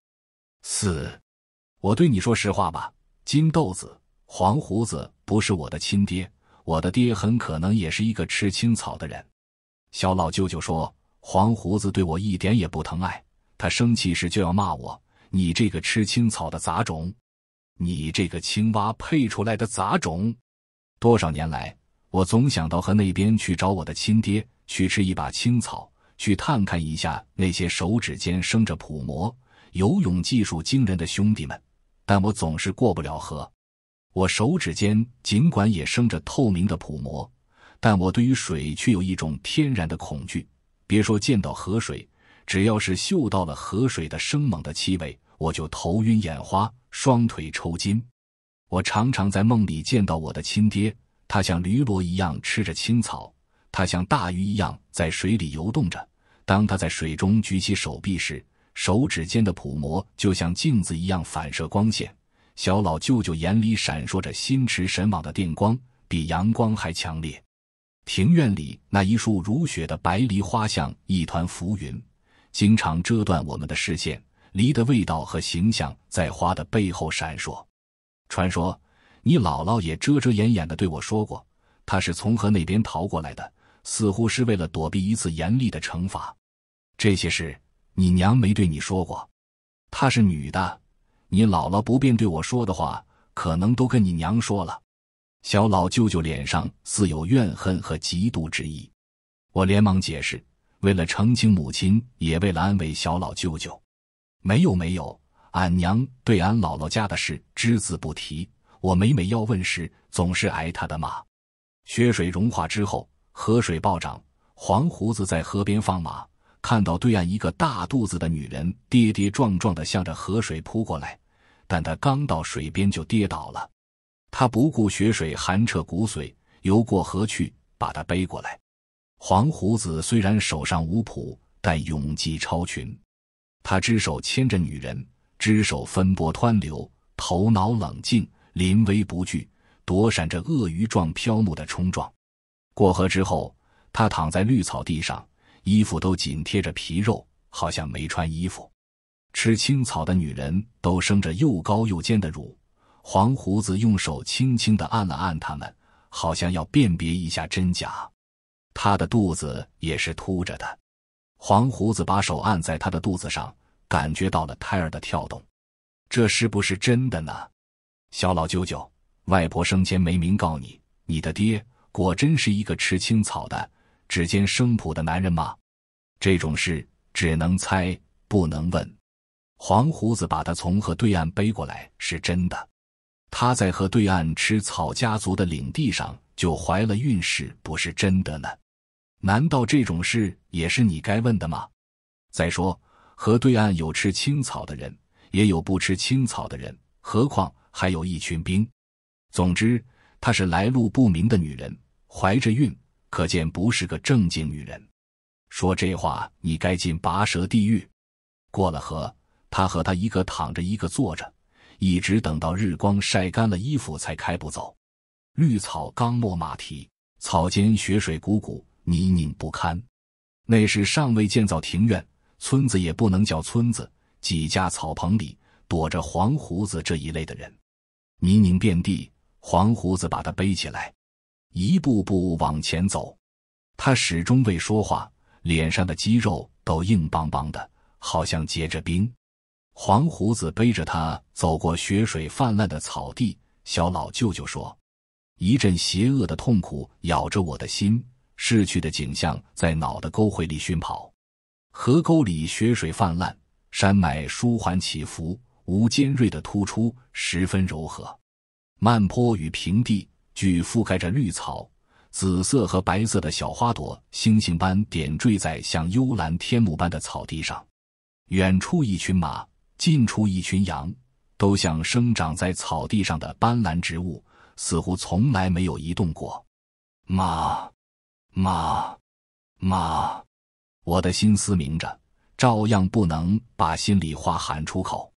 四。我对你说实话吧，金豆子、黄胡子不是我的亲爹，我的爹很可能也是一个吃青草的人。小老舅舅说，黄胡子对我一点也不疼爱，他生气时就要骂我：“你这个吃青草的杂种，你这个青蛙配出来的杂种！”多少年来，我总想到和那边去找我的亲爹，去吃一把青草，去探看一下那些手指间生着蹼魔，游泳技术惊人的兄弟们。但我总是过不了河。我手指间尽管也生着透明的蹼膜，但我对于水却有一种天然的恐惧。别说见到河水，只要是嗅到了河水的生猛的气味，我就头晕眼花，双腿抽筋。我常常在梦里见到我的亲爹，他像驴骡一样吃着青草，他像大鱼一样在水里游动着。当他在水中举起手臂时，手指间的普膜就像镜子一样反射光线，小老舅舅眼里闪烁着心驰神往的电光，比阳光还强烈。庭院里那一束如雪的白梨花像一团浮云，经常遮断我们的视线。梨的味道和形象在花的背后闪烁。传说，你姥姥也遮遮掩掩的对我说过，她是从河那边逃过来的，似乎是为了躲避一次严厉的惩罚。这些事。你娘没对你说过，她是女的。你姥姥不便对我说的话，可能都跟你娘说了。小老舅舅脸上似有怨恨和嫉妒之意，我连忙解释，为了澄清母亲，也为了安慰小老舅舅。没有，没有，俺娘对俺姥姥家的事只字不提。我每每要问时，总是挨她的骂。雪水融化之后，河水暴涨，黄胡子在河边放马。看到对岸一个大肚子的女人跌跌撞撞地向着河水扑过来，但她刚到水边就跌倒了。他不顾雪水寒彻骨髓，游过河去把她背过来。黄胡子虽然手上无谱，但勇气超群。他只手牵着女人，只手分拨湍流，头脑冷静，临危不惧，躲闪着鳄鱼状飘木的冲撞。过河之后，他躺在绿草地上。衣服都紧贴着皮肉，好像没穿衣服。吃青草的女人都生着又高又尖的乳。黄胡子用手轻轻地按了按她们，好像要辨别一下真假。他的肚子也是凸着的。黄胡子把手按在他的肚子上，感觉到了胎儿的跳动。这是不是真的呢？小老舅舅，外婆生前没明告你，你的爹果真是一个吃青草的。只见生普的男人吗？这种事只能猜，不能问。黄胡子把他从河对岸背过来是真的，他在河对岸吃草家族的领地上就怀了孕，是不是真的呢？难道这种事也是你该问的吗？再说，河对岸有吃青草的人，也有不吃青草的人，何况还有一群兵。总之，她是来路不明的女人，怀着孕。可见不是个正经女人，说这话你该进拔舌地狱。过了河，他和他一个躺着，一个坐着，一直等到日光晒干了衣服才开步走。绿草刚没马蹄，草间雪水汩汩，泥泞不堪。那时尚未建造庭院，村子也不能叫村子，几家草棚里躲着黄胡子这一类的人。泥泞遍地，黄胡子把他背起来。一步步往前走，他始终未说话，脸上的肌肉都硬邦邦的，好像结着冰。黄胡子背着他走过雪水泛滥的草地，小老舅舅说：“一阵邪恶的痛苦咬着我的心，逝去的景象在脑的沟回里熏跑。河沟里雪水泛滥，山脉舒缓起伏，无尖锐的突出，十分柔和，慢坡与平地。”巨覆盖着绿草，紫色和白色的小花朵星星般点缀在像幽蓝天幕般的草地上。远处一群马，近处一群羊，都像生长在草地上的斑斓植物，似乎从来没有移动过。妈，妈，妈，我的心思明着，照样不能把心里话喊出口。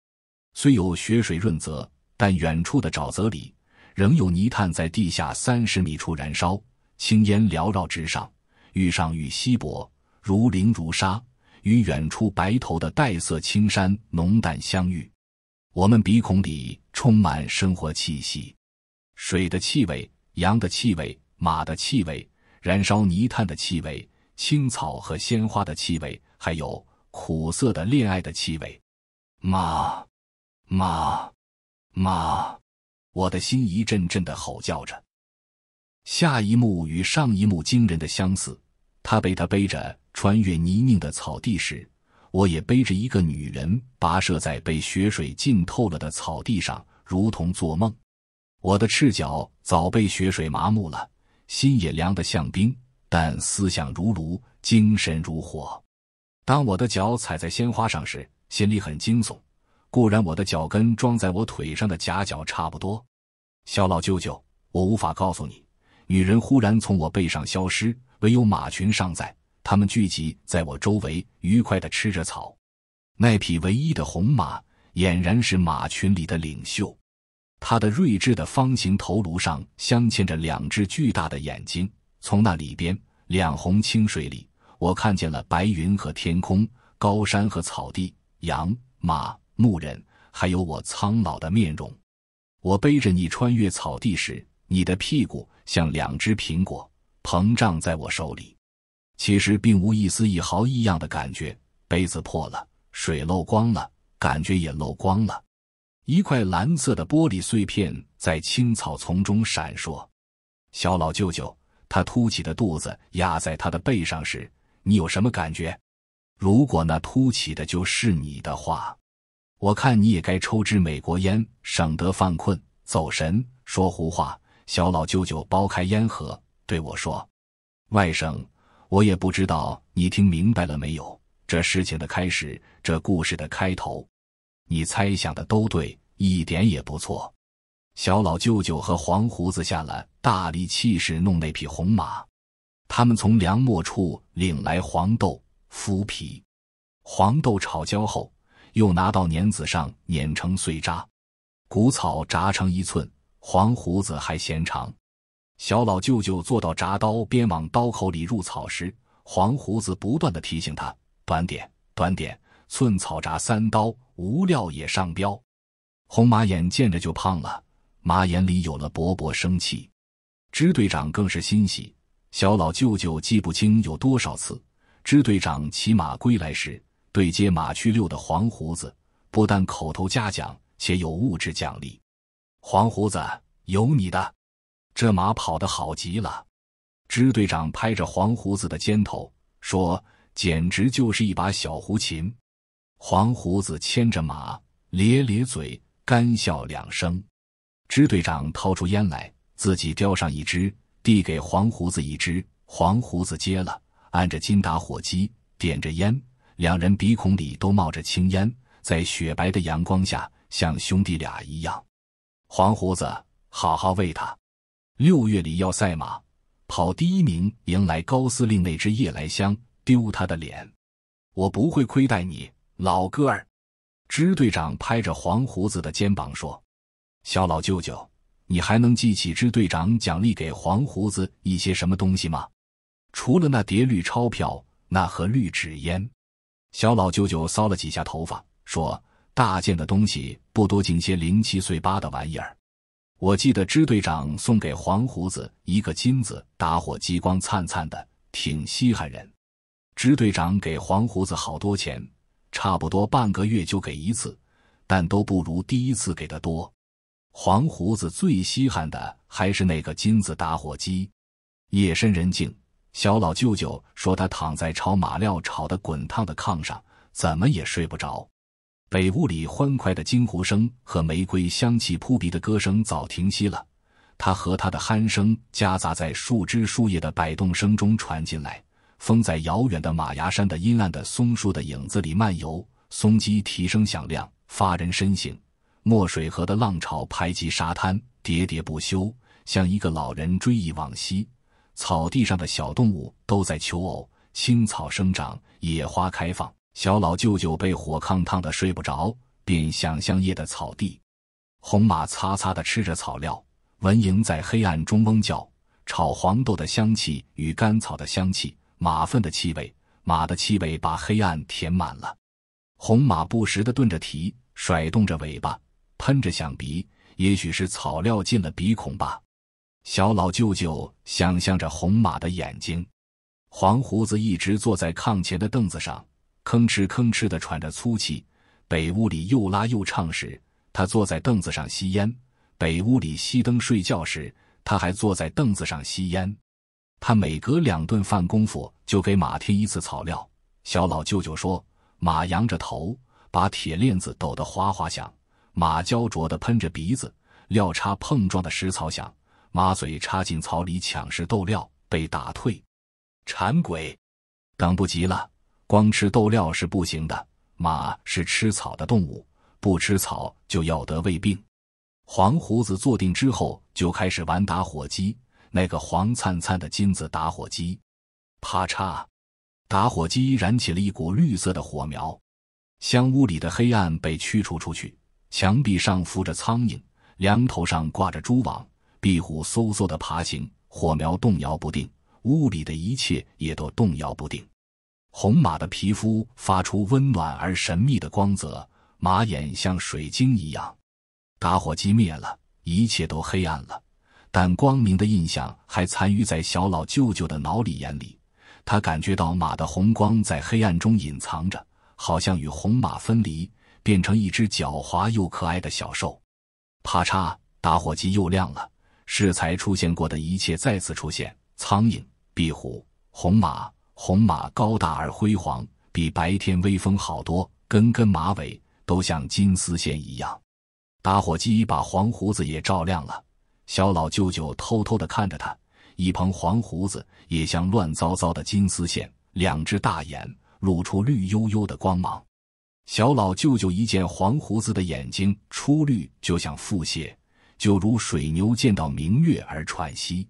虽有雪水润泽，但远处的沼泽里。仍有泥炭在地下三十米处燃烧，青烟缭绕之上。遇上雨稀薄，如灵如沙，与远处白头的黛色青山浓淡相遇。我们鼻孔里充满生活气息：水的气味，羊的气味，马的气味，燃烧泥炭的气味，青草和鲜花的气味，还有苦涩的恋爱的气味。妈，妈，妈。我的心一阵阵的吼叫着。下一幕与上一幕惊人的相似，他被他背着穿越泥泞的草地时，我也背着一个女人跋涉在被雪水浸透了的草地上，如同做梦。我的赤脚早被雪水麻木了，心也凉得像冰，但思想如炉，精神如火。当我的脚踩在鲜花上时，心里很惊悚。固然，我的脚跟装在我腿上的夹脚差不多。小老舅舅，我无法告诉你，女人忽然从我背上消失，唯有马群尚在，他们聚集在我周围，愉快地吃着草。那匹唯一的红马俨然是马群里的领袖，它的睿智的方形头颅上镶嵌着两只巨大的眼睛，从那里边，两泓清水里，我看见了白云和天空，高山和草地，羊马。牧人，还有我苍老的面容。我背着你穿越草地时，你的屁股像两只苹果膨胀在我手里。其实并无一丝一毫异样的感觉。杯子破了，水漏光了，感觉也漏光了。一块蓝色的玻璃碎片在青草丛中闪烁。小老舅舅，他凸起的肚子压在他的背上时，你有什么感觉？如果那凸起的就是你的话。我看你也该抽支美国烟，省得犯困、走神、说胡话。小老舅舅剥开烟盒对我说：“外甥，我也不知道你听明白了没有。这事情的开始，这故事的开头，你猜想的都对，一点也不错。”小老舅舅和黄胡子下了大力气势弄那匹红马，他们从粮末处领来黄豆、麸皮，黄豆炒焦后。又拿到碾子上碾成碎渣，谷草炸成一寸，黄胡子还嫌长。小老舅舅坐到铡刀边，往刀口里入草时，黄胡子不断的提醒他：“短点，短点，寸草铡三刀，无料也上膘。”红马眼见着就胖了，马眼里有了勃勃生气。支队长更是欣喜。小老舅舅记不清有多少次，支队长骑马归来时。对接马区六的黄胡子，不但口头嘉奖，且有物质奖励。黄胡子，有你的，这马跑得好极了。支队长拍着黄胡子的肩头说：“简直就是一把小胡琴。”黄胡子牵着马，咧咧嘴，干笑两声。支队长掏出烟来，自己叼上一支，递给黄胡子一支。黄胡子接了，按着金打火机，点着烟。两人鼻孔里都冒着青烟，在雪白的阳光下，像兄弟俩一样。黄胡子，好好喂他。六月里要赛马，跑第一名，迎来高司令那只夜来香，丢他的脸。我不会亏待你，老哥儿。支队长拍着黄胡子的肩膀说：“小老舅舅，你还能记起支队长奖励给黄胡子一些什么东西吗？除了那叠绿钞票，那盒绿纸烟。”小老舅舅搔了几下头发，说：“大件的东西不多，进些零七碎八的玩意儿。我记得支队长送给黄胡子一个金子打火机，光灿灿的，挺稀罕人。支队长给黄胡子好多钱，差不多半个月就给一次，但都不如第一次给的多。黄胡子最稀罕的还是那个金子打火机。夜深人静。”小老舅舅说：“他躺在炒马料炒得滚烫的炕上，怎么也睡不着。北屋里欢快的惊呼声和玫瑰香气扑鼻的歌声早停息了，他和他的鼾声夹杂在树枝树叶的摆动声中传进来。风在遥远的马牙山的阴暗的松树的影子里漫游，松鸡啼声响亮，发人深省。墨水河的浪潮拍击沙滩，喋喋不休，像一个老人追忆往昔。”草地上的小动物都在求偶，青草生长，野花开放。小老舅舅被火炕烫得睡不着，便想象夜的草地。红马擦擦的吃着草料，蚊蝇在黑暗中嗡叫，炒黄豆的香气与甘草的香气，马粪的气味，马的气味把黑暗填满了。红马不时的顿着蹄，甩动着尾巴，喷着响鼻，也许是草料进了鼻孔吧。小老舅舅想象着红马的眼睛，黄胡子一直坐在炕前的凳子上，吭哧吭哧的喘着粗气。北屋里又拉又唱时，他坐在凳子上吸烟；北屋里熄灯睡觉时，他还坐在凳子上吸烟。他每隔两顿饭功夫就给马添一次草料。小老舅舅说，马扬着头，把铁链子抖得哗哗响；马焦灼的喷着鼻子，料叉碰撞的食草响。马嘴插进草里抢食豆料，被打退。馋鬼，等不及了，光吃豆料是不行的。马是吃草的动物，不吃草就要得胃病。黄胡子坐定之后，就开始玩打火机，那个黄灿灿的金子打火机，啪嚓，打火机燃起了一股绿色的火苗，香屋里的黑暗被驱除出去，墙壁上浮着苍蝇，梁头上挂着蛛网。壁虎嗖嗖地爬行，火苗动摇不定，屋里的一切也都动摇不定。红马的皮肤发出温暖而神秘的光泽，马眼像水晶一样。打火机灭了，一切都黑暗了，但光明的印象还残余在小老舅舅的脑里眼里。他感觉到马的红光在黑暗中隐藏着，好像与红马分离，变成一只狡猾又可爱的小兽。啪嚓，打火机又亮了。适才出现过的一切再次出现：苍蝇、壁虎、红马。红马高大而辉煌，比白天威风好多。根根马尾都像金丝线一样。打火机把黄胡子也照亮了。小老舅舅偷偷的看着他，一蓬黄胡子也像乱糟糟的金丝线。两只大眼露出绿幽幽的光芒。小老舅舅一见黄胡子的眼睛出绿，就想腹泻。就如水牛见到明月而喘息，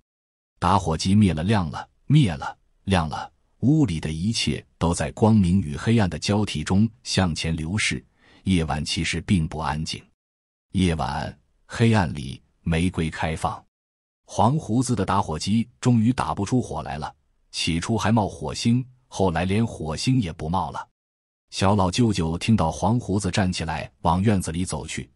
打火机灭了亮了，灭了亮了。屋里的一切都在光明与黑暗的交替中向前流逝。夜晚其实并不安静。夜晚，黑暗里玫瑰开放。黄胡子的打火机终于打不出火来了，起初还冒火星，后来连火星也不冒了。小老舅舅听到黄胡子站起来往院子里走去。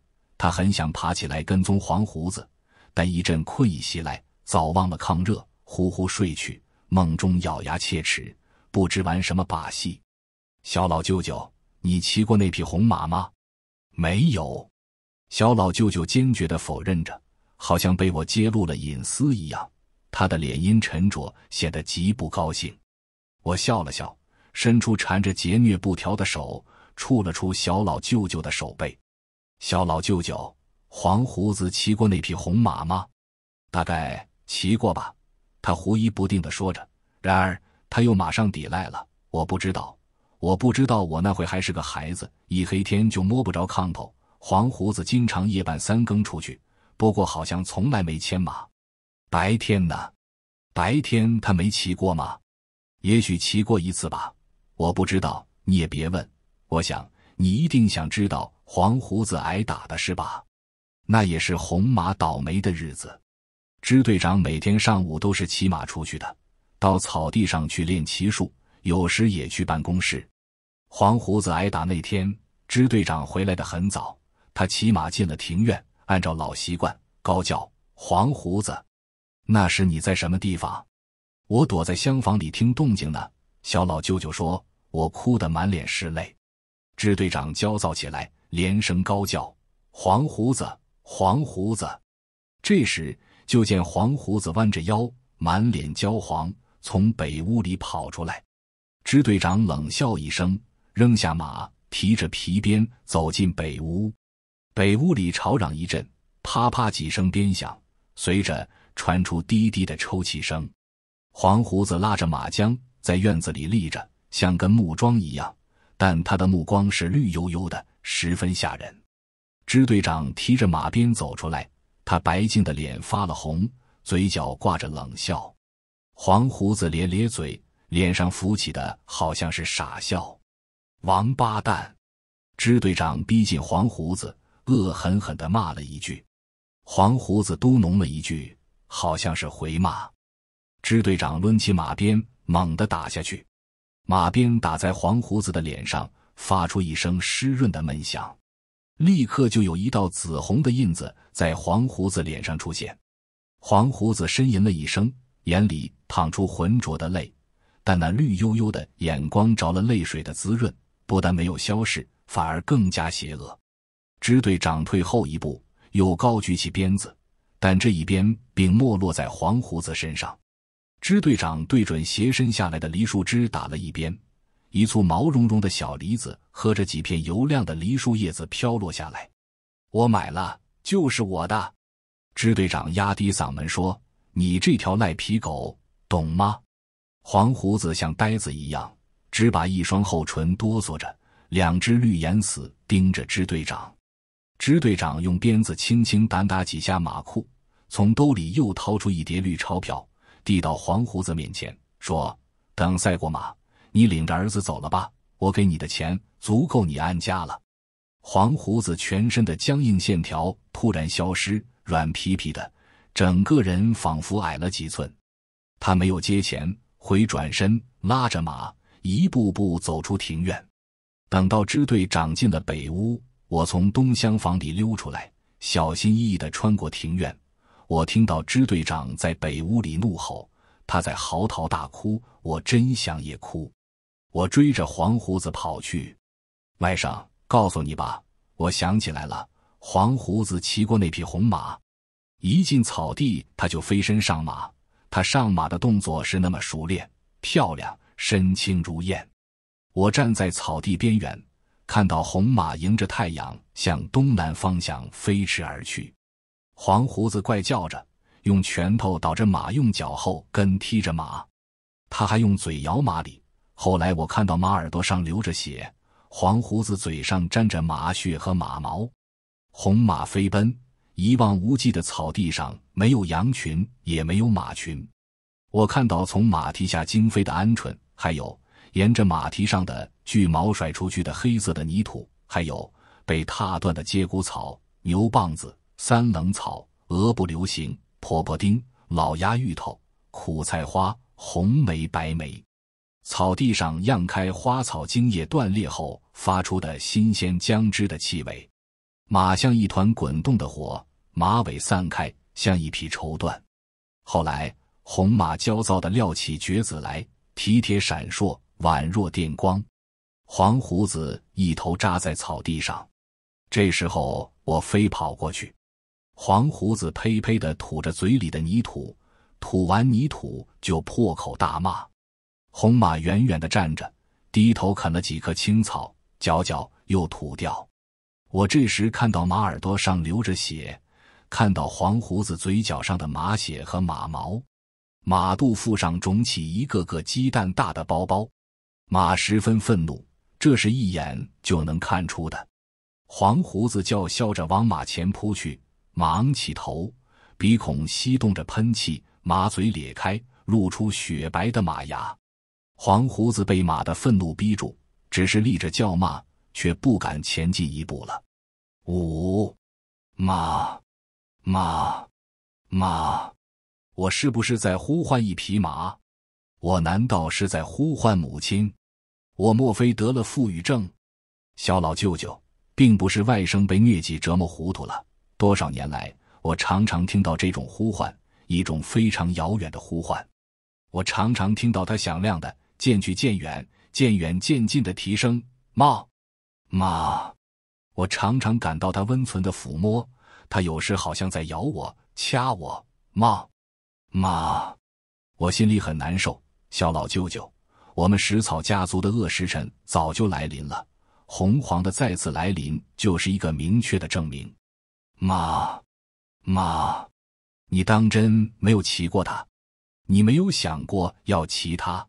他很想爬起来跟踪黄胡子，但一阵困意袭来，早忘了抗热，呼呼睡去。梦中咬牙切齿，不知玩什么把戏。小老舅舅，你骑过那匹红马吗？没有。小老舅舅坚决地否认着，好像被我揭露了隐私一样。他的脸阴沉着，显得极不高兴。我笑了笑，伸出缠着劫虐布条的手，触了触小老舅舅的手背。小老舅舅，黄胡子骑过那匹红马吗？大概骑过吧。他狐疑不定地说着，然而他又马上抵赖了。我不知道，我不知道。我那会还是个孩子，一黑天就摸不着炕头。黄胡子经常夜半三更出去，不过好像从来没牵马。白天呢？白天他没骑过吗？也许骑过一次吧。我不知道，你也别问。我想你一定想知道。黄胡子挨打的是吧？那也是红马倒霉的日子。支队长每天上午都是骑马出去的，到草地上去练骑术，有时也去办公室。黄胡子挨打那天，支队长回来得很早，他骑马进了庭院，按照老习惯高叫：“黄胡子，那时你在什么地方？”我躲在厢房里听动静呢。小老舅舅说：“我哭得满脸是泪。”支队长焦躁起来。连声高叫：“黄胡子，黄胡子！”这时就见黄胡子弯着腰，满脸焦黄，从北屋里跑出来。支队长冷笑一声，扔下马，提着皮鞭走进北屋。北屋里吵嚷一阵，啪啪几声鞭响，随着传出低低的抽泣声。黄胡子拉着马缰在院子里立着，像根木桩一样，但他的目光是绿油油的。十分吓人，支队长提着马鞭走出来，他白净的脸发了红，嘴角挂着冷笑。黄胡子咧咧嘴，脸上浮起的好像是傻笑。王八蛋！支队长逼近黄胡子，恶狠狠地骂了一句。黄胡子嘟哝了一句，好像是回骂。支队长抡起马鞭，猛地打下去，马鞭打在黄胡子的脸上。发出一声湿润的闷响，立刻就有一道紫红的印子在黄胡子脸上出现。黄胡子呻吟了一声，眼里淌出浑浊的泪，但那绿油油的眼光着了泪水的滋润，不但没有消逝，反而更加邪恶。支队长退后一步，又高举起鞭子，但这一鞭并没落在黄胡子身上，支队长对准斜伸下来的梨树枝打了一鞭。一簇毛茸茸的小梨子，和着几片油亮的梨树叶子飘落下来。我买了，就是我的。支队长压低嗓门说：“你这条赖皮狗，懂吗？”黄胡子像呆子一样，只把一双厚唇哆嗦着，两只绿眼死盯着支队长。支队长用鞭子轻轻掸打几下马裤，从兜里又掏出一叠绿钞票，递到黄胡子面前，说：“等赛过马。”你领着儿子走了吧，我给你的钱足够你安家了。黄胡子全身的僵硬线条突然消失，软皮皮的，整个人仿佛矮了几寸。他没有接钱，回转身拉着马，一步步走出庭院。等到支队长进了北屋，我从东厢房里溜出来，小心翼翼地穿过庭院。我听到支队长在北屋里怒吼，他在嚎啕大哭，我真想也哭。我追着黄胡子跑去，外甥，告诉你吧，我想起来了，黄胡子骑过那匹红马。一进草地，他就飞身上马，他上马的动作是那么熟练、漂亮，身轻如燕。我站在草地边缘，看到红马迎着太阳向东南方向飞驰而去。黄胡子怪叫着，用拳头捣着马，用脚后跟踢着马，他还用嘴咬马里。后来我看到马耳朵上流着血，黄胡子嘴上沾着马血和马毛，红马飞奔，一望无际的草地上没有羊群，也没有马群。我看到从马蹄下惊飞的鹌鹑，还有沿着马蹄上的巨毛甩出去的黑色的泥土，还有被踏断的接骨草、牛蒡子、三棱草、鹅不留形、婆婆丁、老鸭芋头、苦菜花、红梅、白梅。草地上漾开花草茎叶断裂后发出的新鲜姜汁的气味，马像一团滚动的火，马尾散开像一匹绸缎。后来，红马焦躁地撂起蹶子来，蹄铁闪烁，宛若电光。黄胡子一头扎在草地上，这时候我飞跑过去，黄胡子呸呸地吐着嘴里的泥土，吐完泥土就破口大骂。红马远远的站着，低头啃了几棵青草，嚼嚼又吐掉。我这时看到马耳朵上流着血，看到黄胡子嘴角上的马血和马毛，马肚腹上肿起一个个鸡蛋大的包包。马十分愤怒，这是一眼就能看出的。黄胡子叫嚣着往马前扑去，马昂起头，鼻孔吸动着喷气，马嘴裂开，露出雪白的马牙。黄胡子被马的愤怒逼住，只是立着叫骂，却不敢前进一步了。五，妈，妈，妈，我是不是在呼唤一匹马？我难道是在呼唤母亲？我莫非得了富裕症？小老舅舅，并不是外甥被疟疾折磨糊涂了。多少年来，我常常听到这种呼唤，一种非常遥远的呼唤。我常常听到它响亮的。渐去渐远，渐远渐近的提升。妈，妈，我常常感到他温存的抚摸，他有时好像在咬我、掐我。妈，妈，我心里很难受。小老舅舅，我们食草家族的恶时辰早就来临了，红黄的再次来临就是一个明确的证明。妈妈，你当真没有骑过它？你没有想过要骑它？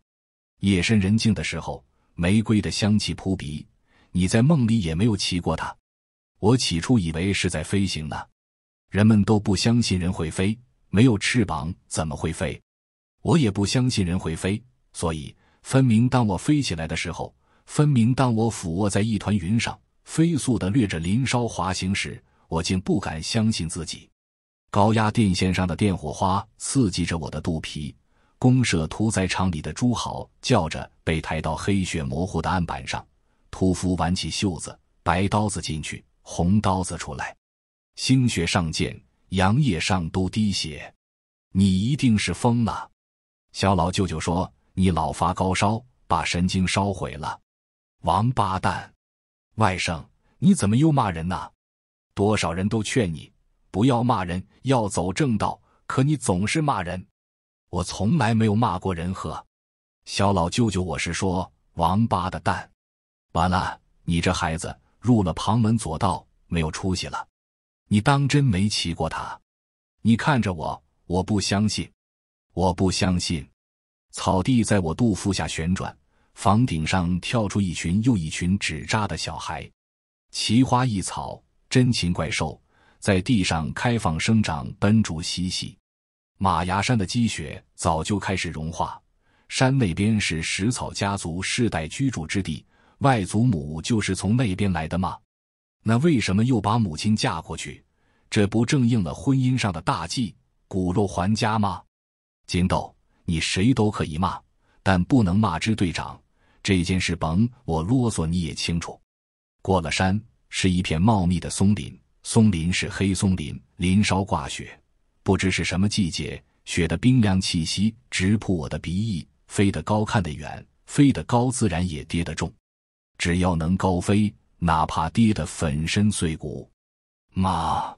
夜深人静的时候，玫瑰的香气扑鼻。你在梦里也没有骑过它，我起初以为是在飞行呢。人们都不相信人会飞，没有翅膀怎么会飞？我也不相信人会飞，所以分明当我飞起来的时候，分明当我俯卧在一团云上，飞速地掠着林梢滑行时，我竟不敢相信自己。高压电线上的电火花刺激着我的肚皮。公社屠宰场里的猪嚎叫着，被抬到黑血模糊的案板上。屠夫挽起袖子，白刀子进去，红刀子出来，腥血上溅，羊叶上都滴血。你一定是疯了，小老舅舅说：“你老发高烧，把神经烧毁了。”王八蛋，外甥，你怎么又骂人呢？多少人都劝你不要骂人，要走正道，可你总是骂人。我从来没有骂过人呵，小老舅舅，我是说王八的蛋，完了，你这孩子入了旁门左道，没有出息了。你当真没骑过他？你看着我，我不相信，我不相信。草地在我肚腹下旋转，房顶上跳出一群又一群纸扎的小孩，奇花异草、真禽怪兽，在地上开放生长、奔逐嬉戏。马牙山的积雪早就开始融化，山那边是食草家族世代居住之地，外祖母就是从那边来的吗？那为什么又把母亲嫁过去？这不正应了婚姻上的大忌——骨肉还家吗？金豆，你谁都可以骂，但不能骂支队长。这件事甭我啰嗦，你也清楚。过了山，是一片茂密的松林，松林是黑松林，林梢挂雪。不知是什么季节，雪的冰凉气息直扑我的鼻翼。飞得高，看得远；飞得高，自然也跌得重。只要能高飞，哪怕跌得粉身碎骨。妈，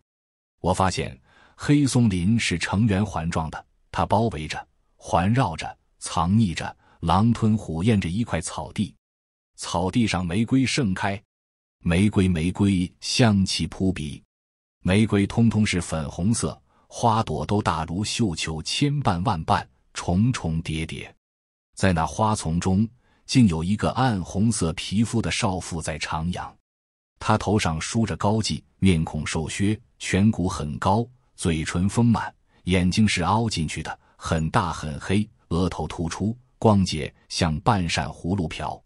我发现黑松林是呈圆环状的，它包围着、环绕着、藏匿着、狼吞虎咽着一块草地。草地上玫瑰盛开，玫瑰玫瑰香气扑鼻，玫瑰通通是粉红色。花朵都大如绣球，千瓣万瓣，重重叠叠，在那花丛中，竟有一个暗红色皮肤的少妇在徜徉。她头上梳着高髻，面孔瘦削，颧骨很高，嘴唇丰满，眼睛是凹进去的，很大很黑，额头突出，光洁像半扇葫芦瓢。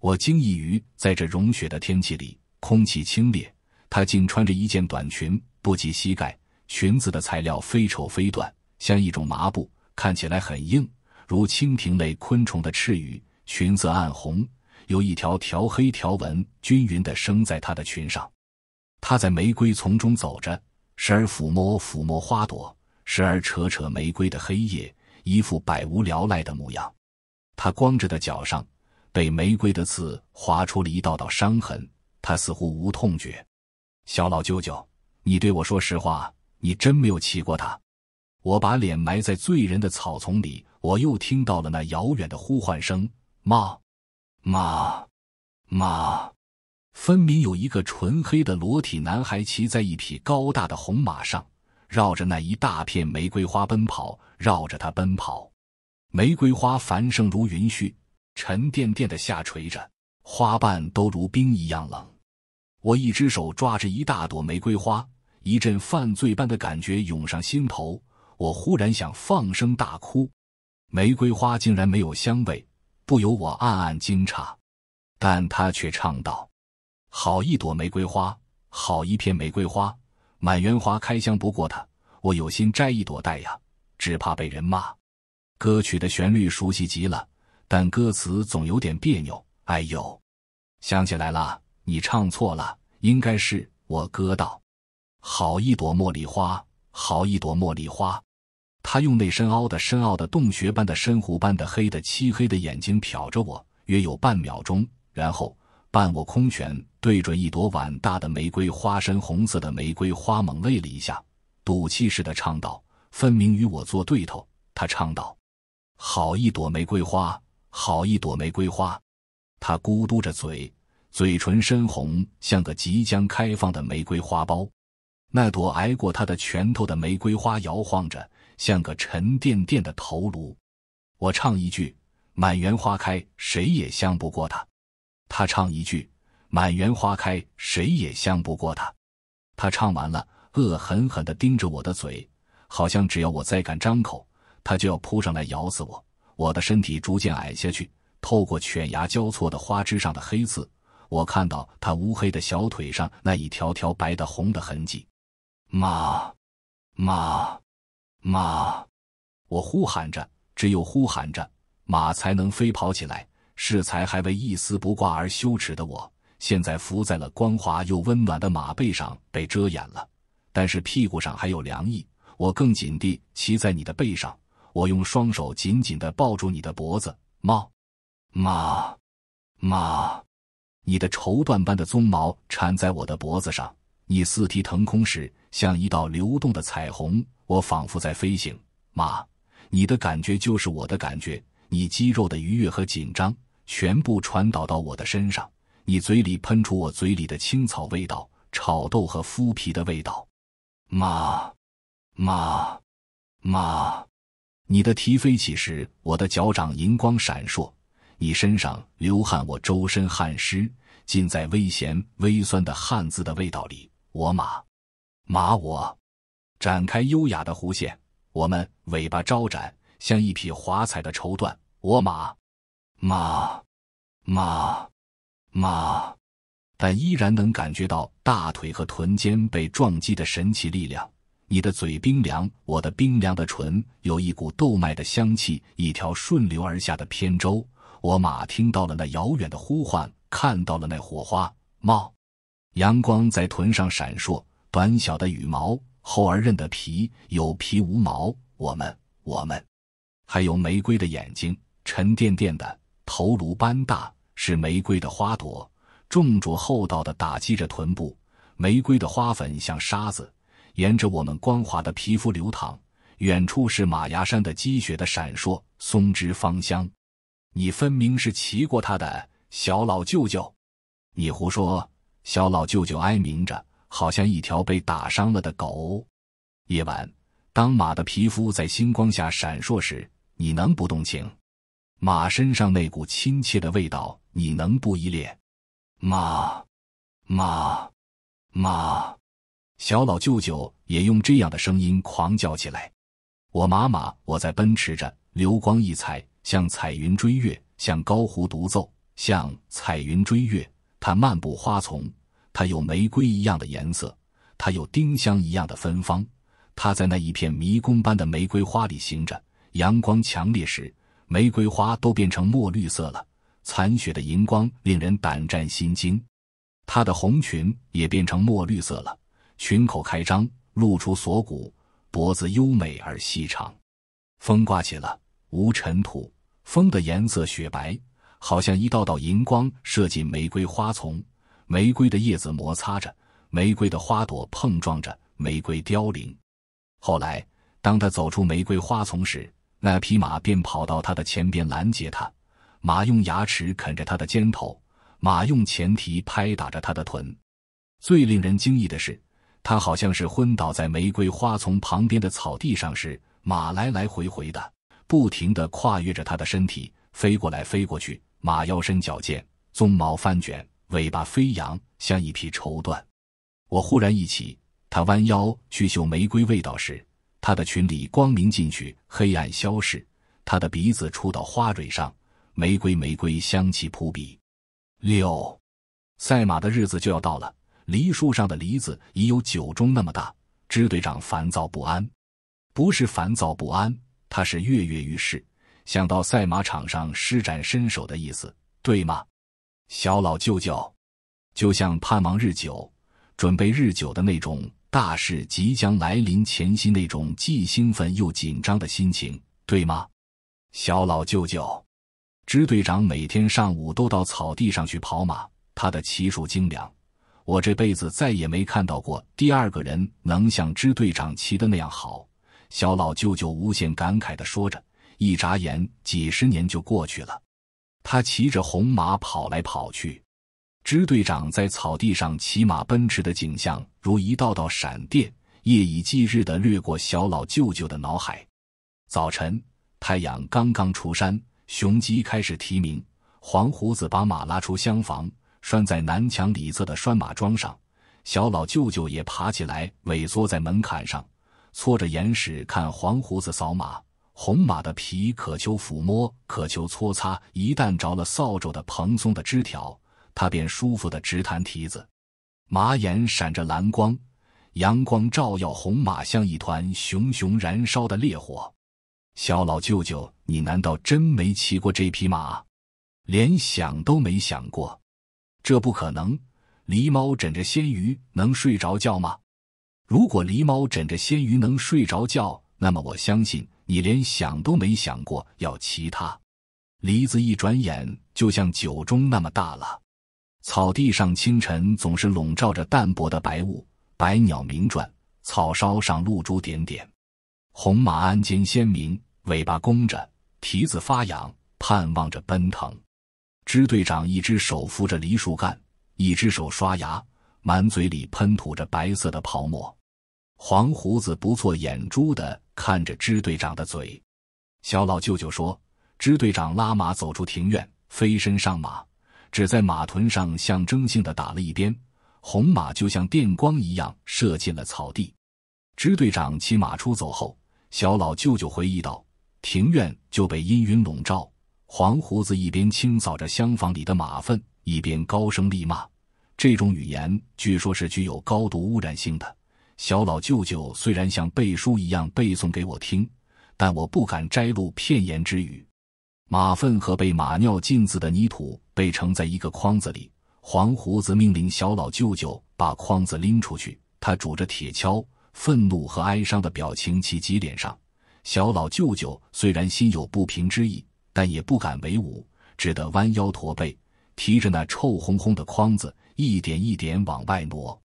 我惊异于在这融雪的天气里，空气清冽，她竟穿着一件短裙，不及膝盖。裙子的材料非绸非缎，像一种麻布，看起来很硬，如蜻蜓类昆虫的翅羽。裙子暗红，有一条条黑条纹均匀地生在它的裙上。他在玫瑰丛中走着，时而抚摸抚摸花朵，时而扯扯玫瑰的黑夜，一副百无聊赖的模样。他光着的脚上被玫瑰的刺划出了一道道伤痕，他似乎无痛觉。小老舅舅，你对我说实话。你真没有骑过他，我把脸埋在醉人的草丛里，我又听到了那遥远的呼唤声，妈，妈，妈，分明有一个纯黑的裸体男孩骑在一匹高大的红马上，绕着那一大片玫瑰花奔跑，绕着它奔跑，玫瑰花繁盛如云絮，沉甸甸的下垂着，花瓣都如冰一样冷，我一只手抓着一大朵玫瑰花。一阵犯罪般的感觉涌上心头，我忽然想放声大哭。玫瑰花竟然没有香味，不由我暗暗惊诧。但他却唱道：“好一朵玫瑰花，好一片玫瑰花，满园花开香不过它。我有心摘一朵戴呀，只怕被人骂。”歌曲的旋律熟悉极了，但歌词总有点别扭。哎呦，想起来了，你唱错了，应该是我歌道。好一朵茉莉花，好一朵茉莉花。他用那深凹的、深凹的、洞穴般的、深湖般的黑的、漆黑的眼睛瞟着我，约有半秒钟，然后伴我空拳对准一朵碗大的玫瑰花，深红色的玫瑰花，猛擂了一下，赌气似的唱道：“分明与我做对头。”他唱道：“好一朵玫瑰花，好一朵玫瑰花。”他咕嘟着嘴，嘴唇深红，像个即将开放的玫瑰花苞。那朵挨过他的拳头的玫瑰花摇晃着，像个沉甸甸的头颅。我唱一句：“满园花开，谁也香不过他。”他唱一句：“满园花开，谁也香不过他。”他唱完了，恶狠狠地盯着我的嘴，好像只要我再敢张口，他就要扑上来咬死我。我的身体逐渐矮下去，透过犬牙交错的花枝上的黑刺，我看到他乌黑的小腿上那一条条白的红的痕迹。妈，妈，妈！我呼喊着，只有呼喊着，马才能飞跑起来。适才还为一丝不挂而羞耻的我，现在伏在了光滑又温暖的马背上，被遮掩了。但是屁股上还有凉意，我更紧地骑在你的背上，我用双手紧紧的抱住你的脖子。妈，妈，妈！你的绸缎般的鬃毛缠在我的脖子上。你四蹄腾空时，像一道流动的彩虹，我仿佛在飞行。妈，你的感觉就是我的感觉，你肌肉的愉悦和紧张全部传导到我的身上。你嘴里喷出我嘴里的青草味道、炒豆和麸皮的味道。妈，妈，妈，你的蹄飞起时，我的脚掌银光闪烁。你身上流汗，我周身汗湿，浸在微咸微酸的汗渍的味道里。我马，马我，展开优雅的弧线。我们尾巴招展，像一匹华彩的绸缎。我马，马，马，马，但依然能感觉到大腿和臀尖被撞击的神奇力量。你的嘴冰凉，我的冰凉的唇有一股豆麦的香气，一条顺流而下的扁舟。我马听到了那遥远的呼唤，看到了那火花，冒。阳光在臀上闪烁，短小的羽毛，厚而韧的皮，有皮无毛。我们，我们，还有玫瑰的眼睛，沉甸甸的头颅般大，是玫瑰的花朵，重着厚道的打击着臀部。玫瑰的花粉像沙子，沿着我们光滑的皮肤流淌。远处是马牙山的积雪的闪烁，松枝芳香。你分明是骑过他的小老舅舅，你胡说。小老舅舅哀鸣着，好像一条被打伤了的狗。夜晚，当马的皮肤在星光下闪烁时，你能不动情？马身上那股亲切的味道，你能不依恋？妈，妈，妈！小老舅舅也用这样的声音狂叫起来：“我妈妈，我在奔驰着，流光溢彩，像彩云追月，像高湖独奏，像彩云追月。”它漫步花丛，它有玫瑰一样的颜色，它有丁香一样的芬芳。它在那一片迷宫般的玫瑰花里行着。阳光强烈时，玫瑰花都变成墨绿色了，残雪的银光令人胆战心惊。她的红裙也变成墨绿色了，裙口开张，露出锁骨，脖子优美而细长。风刮起了，无尘土，风的颜色雪白。好像一道道银光射进玫瑰花丛，玫瑰的叶子摩擦着，玫瑰的花朵碰撞着，玫瑰凋零。后来，当他走出玫瑰花丛时，那匹马便跑到他的前边拦截他。马用牙齿啃着他的肩头，马用前蹄拍打着他的臀。最令人惊异的是，他好像是昏倒在玫瑰花丛旁边的草地上时，马来来回回的，不停地跨越着他的身体，飞过来，飞过去。马腰身矫健，鬃毛翻卷，尾巴飞扬，像一匹绸缎。我忽然一起，他弯腰去嗅玫瑰味道时，他的群里光明进去，黑暗消逝。他的鼻子触到花蕊上，玫瑰玫瑰香气扑鼻。六，赛马的日子就要到了，梨树上的梨子已有酒盅那么大。支队长烦躁不安，不是烦躁不安，他是跃跃欲试。想到赛马场上施展身手的意思，对吗，小老舅舅？就像盼望日久、准备日久的那种大事即将来临前夕那种既兴奋又紧张的心情，对吗，小老舅舅？支队长每天上午都到草地上去跑马，他的骑术精良，我这辈子再也没看到过第二个人能像支队长骑的那样好。小老舅舅无限感慨地说着。一眨眼，几十年就过去了。他骑着红马跑来跑去，支队长在草地上骑马奔驰的景象，如一道道闪电，夜以继日的掠过小老舅舅的脑海。早晨，太阳刚刚出山，雄鸡开始啼鸣。黄胡子把马拉出厢房，拴在南墙里侧的拴马桩上。小老舅舅也爬起来，萎缩在门槛上，搓着眼屎看黄胡子扫马。红马的皮可求抚摸，可求搓擦。一旦着了扫帚的蓬松的枝条，它便舒服的直弹蹄子。马眼闪着蓝光，阳光照耀，红马像一团熊熊燃烧的烈火。小老舅舅，你难道真没骑过这匹马，连想都没想过？这不可能。狸猫枕着鲜鱼能睡着觉吗？如果狸猫枕着鲜鱼能睡着觉，那么我相信。你连想都没想过要骑它，梨子一转眼就像酒盅那么大了。草地上清晨总是笼罩着淡薄的白雾，百鸟鸣啭，草梢上露珠点点，红马鞍尖鲜明，尾巴弓着，蹄子发痒，盼望着奔腾。支队长一只手扶着梨树干，一只手刷牙，满嘴里喷吐着白色的泡沫。黄胡子不错，眼珠的。看着支队长的嘴，小老舅舅说：“支队长拉马走出庭院，飞身上马，只在马臀上象征性的打了一鞭，红马就像电光一样射进了草地。”支队长骑马出走后，小老舅舅回忆道：“庭院就被阴云笼罩，黄胡子一边清扫着厢房里的马粪，一边高声厉骂，这种语言据说是具有高度污染性的。”小老舅舅虽然像背书一样背诵给我听，但我不敢摘录片言之语。马粪和被马尿浸渍的泥土被盛在一个筐子里。黄胡子命令小老舅舅把筐子拎出去。他拄着铁锹，愤怒和哀伤的表情齐集脸上。小老舅舅虽然心有不平之意，但也不敢为伍，只得弯腰驼背，提着那臭烘烘的筐子，一点一点往外挪。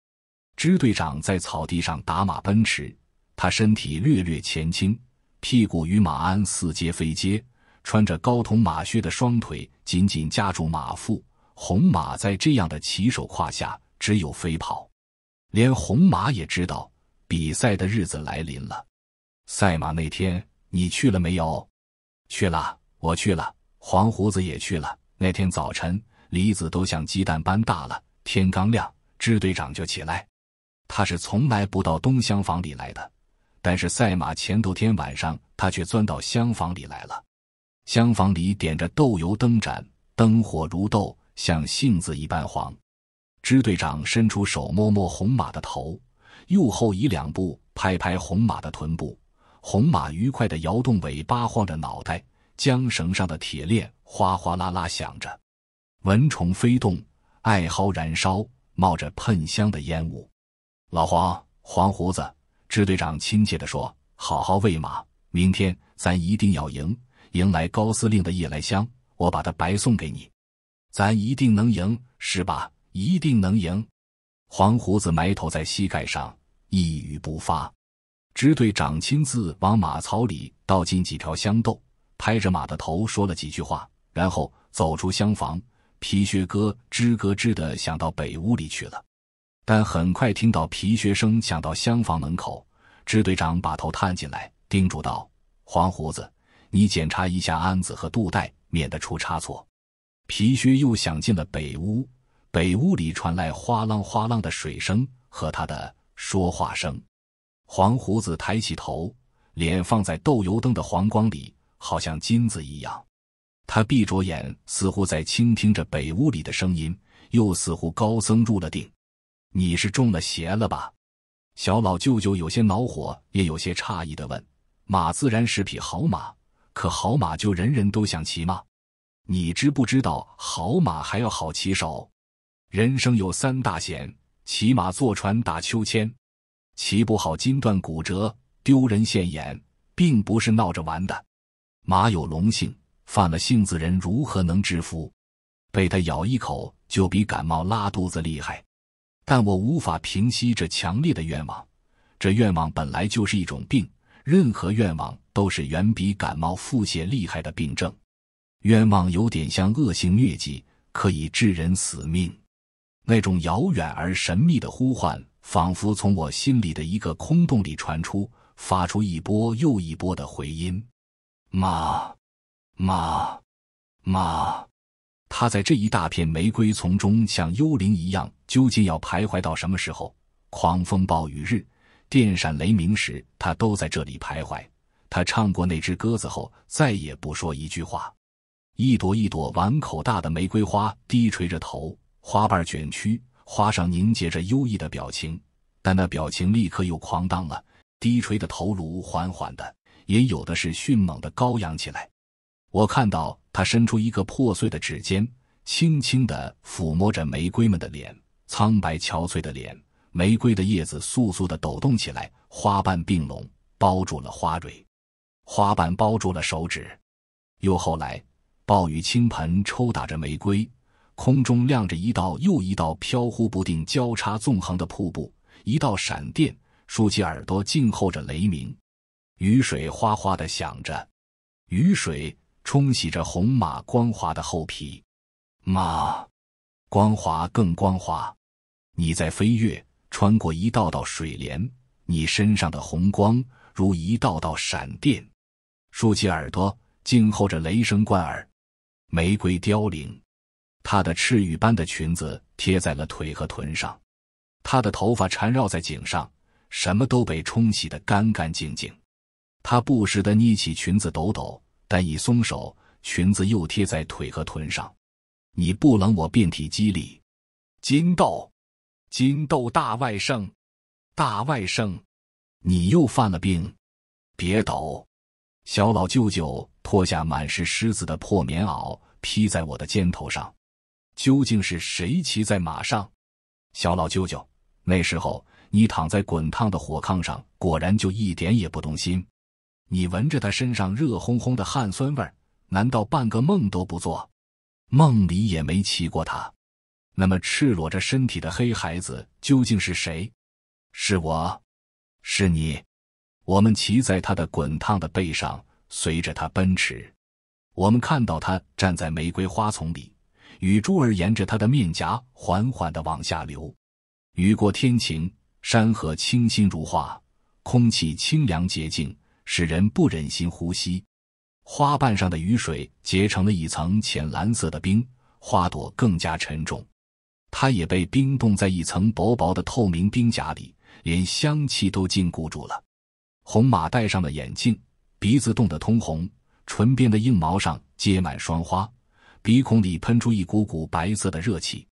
支队长在草地上打马奔驰，他身体略略前倾，屁股与马鞍似接非接，穿着高筒马靴的双腿紧紧夹住马腹。红马在这样的骑手胯下，只有飞跑。连红马也知道比赛的日子来临了。赛马那天你去了没有？去了，我去了，黄胡子也去了。那天早晨，梨子都像鸡蛋般大了。天刚亮，支队长就起来。他是从来不到东厢房里来的，但是赛马前头天晚上，他却钻到厢房里来了。厢房里点着豆油灯盏，灯火如豆，像杏子一般黄。支队长伸出手摸摸红马的头，右后移两步，拍拍红马的臀部。红马愉快地摇动尾巴，晃着脑袋。缰绳上的铁链哗哗啦啦响着，蚊虫飞动，艾蒿燃烧，冒着喷香的烟雾。老黄，黄胡子支队长亲切的说：“好好喂马，明天咱一定要赢，迎来高司令的夜来香，我把它白送给你，咱一定能赢，是吧？一定能赢。”黄胡子埋头在膝盖上一语不发。支队长亲自往马槽里倒进几条香豆，拍着马的头说了几句话，然后走出厢房，皮靴哥吱咯吱的想到北屋里去了。但很快听到皮靴声响到厢房门口，支队长把头探进来，叮嘱道：“黄胡子，你检查一下鞍子和肚带，免得出差错。”皮靴又响进了北屋，北屋里传来哗啷哗啷的水声和他的说话声。黄胡子抬起头，脸放在豆油灯的黄光里，好像金子一样。他闭着眼，似乎在倾听着北屋里的声音，又似乎高僧入了定。你是中了邪了吧？小老舅舅有些恼火，也有些诧异的问：“马自然是匹好马，可好马就人人都想骑吗？你知不知道好马还要好骑手？人生有三大险：骑马、坐船、打秋千。骑不好，筋断骨折，丢人现眼，并不是闹着玩的。马有龙性，犯了性子，人如何能制服？被它咬一口，就比感冒拉肚子厉害。”但我无法平息这强烈的愿望，这愿望本来就是一种病，任何愿望都是远比感冒腹泻厉害的病症。愿望有点像恶性疟疾，可以致人死命。那种遥远而神秘的呼唤，仿佛从我心里的一个空洞里传出，发出一波又一波的回音：“妈，妈，妈。”他在这一大片玫瑰丛中像幽灵一样，究竟要徘徊到什么时候？狂风暴雨日、电闪雷鸣时，他都在这里徘徊。他唱过那只鸽子后，再也不说一句话。一朵一朵碗口大的玫瑰花低垂着头，花瓣卷曲，花上凝结着优异的表情，但那表情立刻又狂荡了。低垂的头颅缓缓的，也有的是迅猛的高扬起来。我看到他伸出一个破碎的指尖，轻轻地抚摸着玫瑰们的脸，苍白憔悴的脸。玫瑰的叶子簌簌的抖动起来，花瓣并拢，包住了花蕊，花瓣包住了手指。又后来，暴雨倾盆，抽打着玫瑰，空中亮着一道又一道飘忽不定、交叉纵横的瀑布。一道闪电，竖起耳朵，静候着雷鸣。雨水哗哗的响着，雨水。冲洗着红马光滑的厚皮，马，光滑更光滑。你在飞跃，穿过一道道水帘。你身上的红光如一道道闪电。竖起耳朵，静候着雷声贯耳。玫瑰凋零，她的赤玉般的裙子贴在了腿和臀上。她的头发缠绕在颈上，什么都被冲洗得干干净净。她不时地捏起裙子抖抖。但一松手，裙子又贴在腿和臀上。你不冷，我遍体肌理。金豆，金豆大外甥，大外甥，你又犯了病。别抖，小老舅舅脱下满是虱子的破棉袄，披在我的肩头上。究竟是谁骑在马上？小老舅舅，那时候你躺在滚烫的火炕上，果然就一点也不动心。你闻着他身上热烘烘的汗酸味儿，难道半个梦都不做？梦里也没骑过他。那么赤裸着身体的黑孩子究竟是谁？是我，是你。我们骑在他的滚烫的背上，随着他奔驰。我们看到他站在玫瑰花丛里，雨珠儿沿着他的面颊缓缓的往下流。雨过天晴，山河清新如画，空气清凉洁净。使人不忍心呼吸。花瓣上的雨水结成了一层浅蓝色的冰，花朵更加沉重。它也被冰冻在一层薄薄的透明冰甲里，连香气都禁锢住了。红马戴上了眼镜，鼻子冻得通红，唇边的硬毛上结满霜花，鼻孔里喷出一股股白色的热气。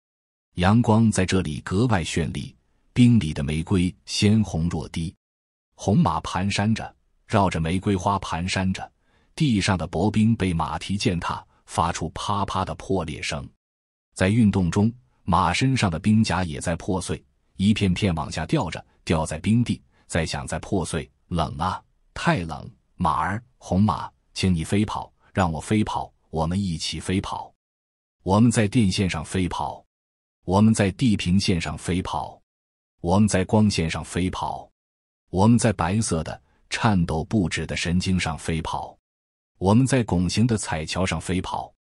阳光在这里格外绚丽，冰里的玫瑰鲜红若滴。红马蹒跚着。绕着玫瑰花蹒跚着，地上的薄冰被马蹄践踏，发出啪啪的破裂声。在运动中，马身上的冰甲也在破碎，一片片往下掉着，掉在冰地。再想再破碎，冷啊，太冷！马儿，红马，请你飞跑，让我飞跑，我们一起飞跑。我们在电线上飞跑，我们在地平线上飞跑，我们在光线上飞跑，我们在白色的。颤抖不止的神经上飞跑，我们在拱形的彩桥上飞跑，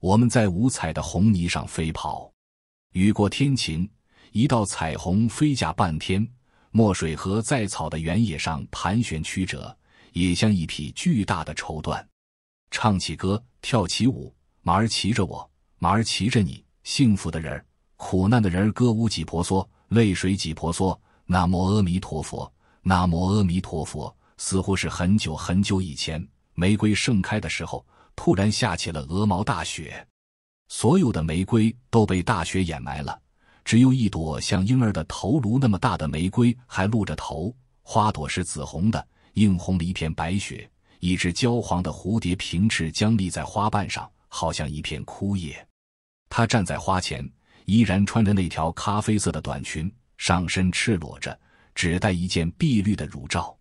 我们在五彩的红泥上飞跑。雨过天晴，一道彩虹飞架半天。墨水河在草的原野上盘旋曲折，也像一匹巨大的绸缎。唱起歌，跳起舞，马儿骑着我，马儿骑着你，幸福的人儿，苦难的人儿，歌舞几婆娑，泪水几婆娑。南无阿弥陀佛，南无阿弥陀佛。似乎是很久很久以前，玫瑰盛开的时候，突然下起了鹅毛大雪，所有的玫瑰都被大雪掩埋了，只有一朵像婴儿的头颅那么大的玫瑰还露着头。花朵是紫红的，映红了一片白雪。一只焦黄的蝴蝶平翅僵立在花瓣上，好像一片枯叶。她站在花前，依然穿着那条咖啡色的短裙，上身赤裸着，只带一件碧绿的乳罩。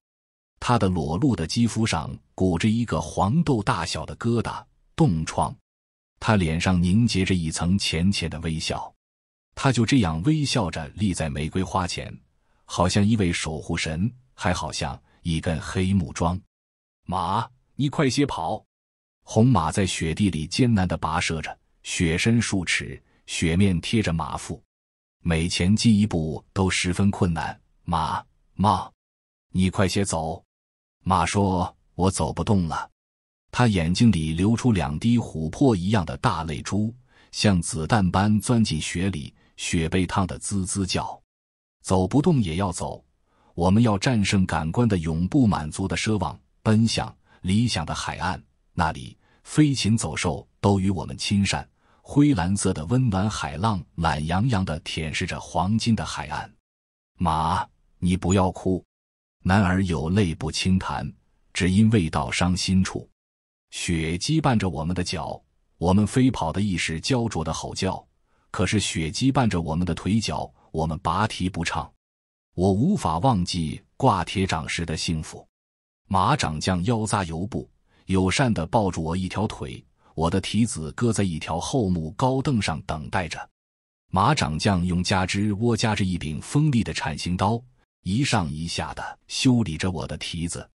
他的裸露的肌肤上鼓着一个黄豆大小的疙瘩，冻疮。他脸上凝结着一层浅浅的微笑。他就这样微笑着立在玫瑰花前，好像一位守护神，还好像一根黑木桩。马，你快些跑！红马在雪地里艰难的跋涉着，雪深数尺，雪面贴着马腹，每前进一步都十分困难。马妈，你快些走！马说：“我走不动了。”他眼睛里流出两滴琥珀一样的大泪珠，像子弹般钻进雪里，雪被烫得滋滋叫。走不动也要走。我们要战胜感官的永不满足的奢望，奔向理想的海岸。那里飞禽走兽都与我们亲善。灰蓝色的温暖海浪懒洋洋地舔舐着黄金的海岸。马，你不要哭。男儿有泪不轻弹，只因未到伤心处。雪羁绊着我们的脚，我们飞跑的意识焦灼的吼叫。可是雪羁绊着我们的腿脚，我们拔蹄不畅。我无法忘记挂铁掌时的幸福。马掌将腰扎油布，友善地抱住我一条腿。我的蹄子搁在一条厚木高凳上等待着。马掌将用夹枝窝夹着一柄锋利的铲形刀。一上一下的修理着我的蹄子，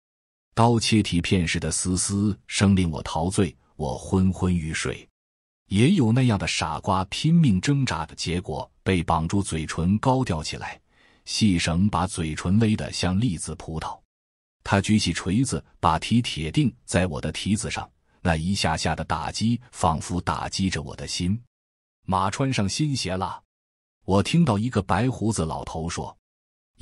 刀切蹄片似的嘶嘶声令我陶醉，我昏昏欲睡。也有那样的傻瓜拼命挣扎的结果，被绑住嘴唇高吊起来，细绳把嘴唇勒得像栗子葡萄。他举起锤子，把蹄铁钉在我的蹄子上，那一下下的打击仿佛打击着我的心。马穿上新鞋了，我听到一个白胡子老头说。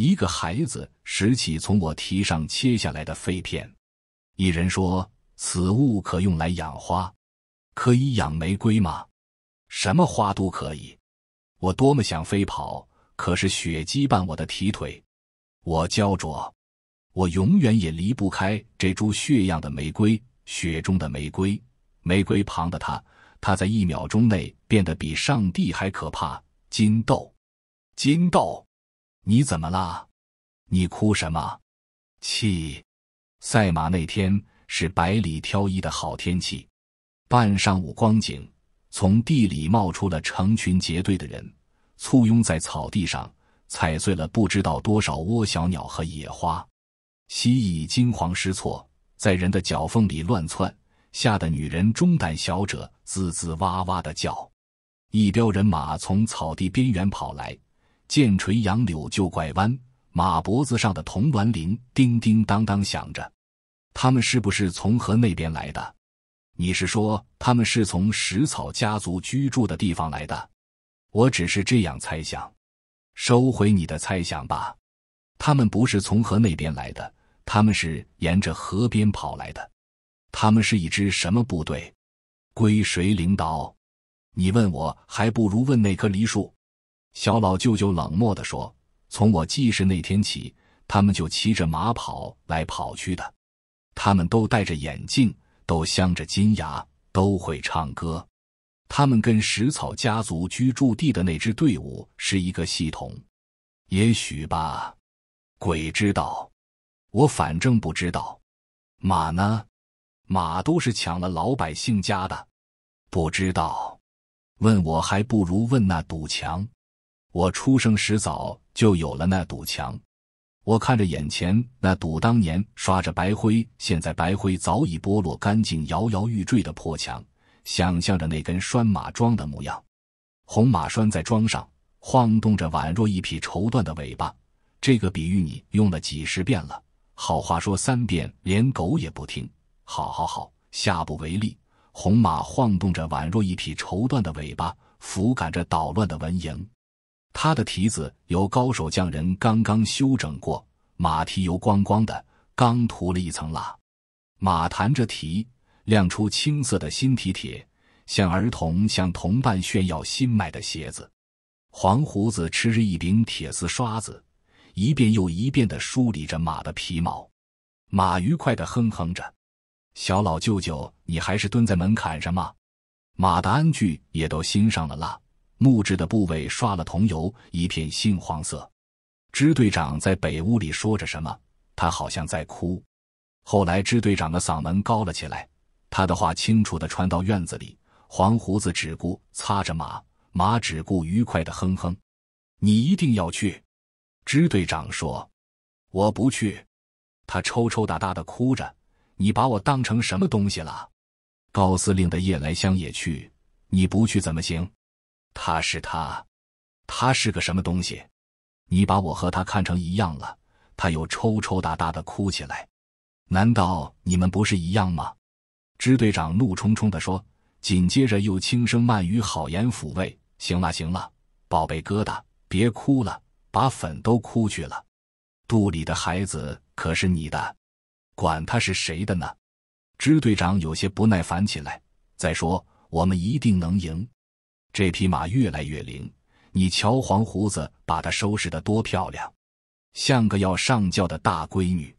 一个孩子拾起从我蹄上切下来的飞片，一人说：“此物可用来养花，可以养玫瑰吗？什么花都可以。”我多么想飞跑，可是血羁绊我的蹄腿，我焦灼，我永远也离不开这株血样的玫瑰，血中的玫瑰，玫瑰旁的他，他在一秒钟内变得比上帝还可怕。金豆，金豆。你怎么了？你哭什么？气！赛马那天是百里挑一的好天气，半上午光景，从地里冒出了成群结队的人，簇拥在草地上，踩碎了不知道多少窝小鸟和野花，蜥蜴惊慌失措，在人的脚缝里乱窜，吓得女人中胆小者滋滋哇哇的叫。一彪人马从草地边缘跑来。剑垂杨柳就拐弯，马脖子上的铜环铃叮叮当当响着。他们是不是从河那边来的？你是说他们是从食草家族居住的地方来的？我只是这样猜想。收回你的猜想吧。他们不是从河那边来的，他们是沿着河边跑来的。他们是一支什么部队？归谁领导？你问我，还不如问那棵梨树。小老舅舅冷漠地说：“从我记事那天起，他们就骑着马跑来跑去的。他们都戴着眼镜，都镶着金牙，都会唱歌。他们跟食草家族居住地的那支队伍是一个系统，也许吧，鬼知道。我反正不知道。马呢？马都是抢了老百姓家的。不知道，问我还不如问那堵墙。”我出生时早就有了那堵墙，我看着眼前那堵当年刷着白灰，现在白灰早已剥落干净、摇摇欲坠的破墙，想象着那根拴马桩的模样。红马拴在桩上，晃动着宛若一匹绸缎的尾巴。这个比喻你用了几十遍了，好话说三遍连狗也不听。好好好，下不为例。红马晃动着宛若一匹绸缎的尾巴，拂赶着捣乱的蚊蝇。他的蹄子由高手匠人刚刚修整过，马蹄油光光的，刚涂了一层蜡。马弹着蹄，亮出青色的新蹄铁，像儿童向同伴炫耀新买的鞋子。黄胡子持着一柄铁丝刷子，一遍又一遍地梳理着马的皮毛。马愉快地哼哼着。小老舅舅，你还是蹲在门槛上吗？马的鞍具也都新上了蜡。木质的部位刷了桐油，一片杏黄色。支队长在北屋里说着什么，他好像在哭。后来支队长的嗓门高了起来，他的话清楚地传到院子里。黄胡子只顾擦着马，马只顾愉快地哼哼。你一定要去，支队长说。我不去。他抽抽搭搭地哭着。你把我当成什么东西了？高司令的夜来香也去，你不去怎么行？他是他，他是个什么东西？你把我和他看成一样了？他又抽抽搭搭的哭起来。难道你们不是一样吗？支队长怒冲冲的说，紧接着又轻声慢语，好言抚慰：“行了行了，宝贝疙瘩，别哭了，把粉都哭去了。肚里的孩子可是你的，管他是谁的呢？”支队长有些不耐烦起来。再说，我们一定能赢。这匹马越来越灵，你瞧黄胡子把它收拾的多漂亮，像个要上轿的大闺女。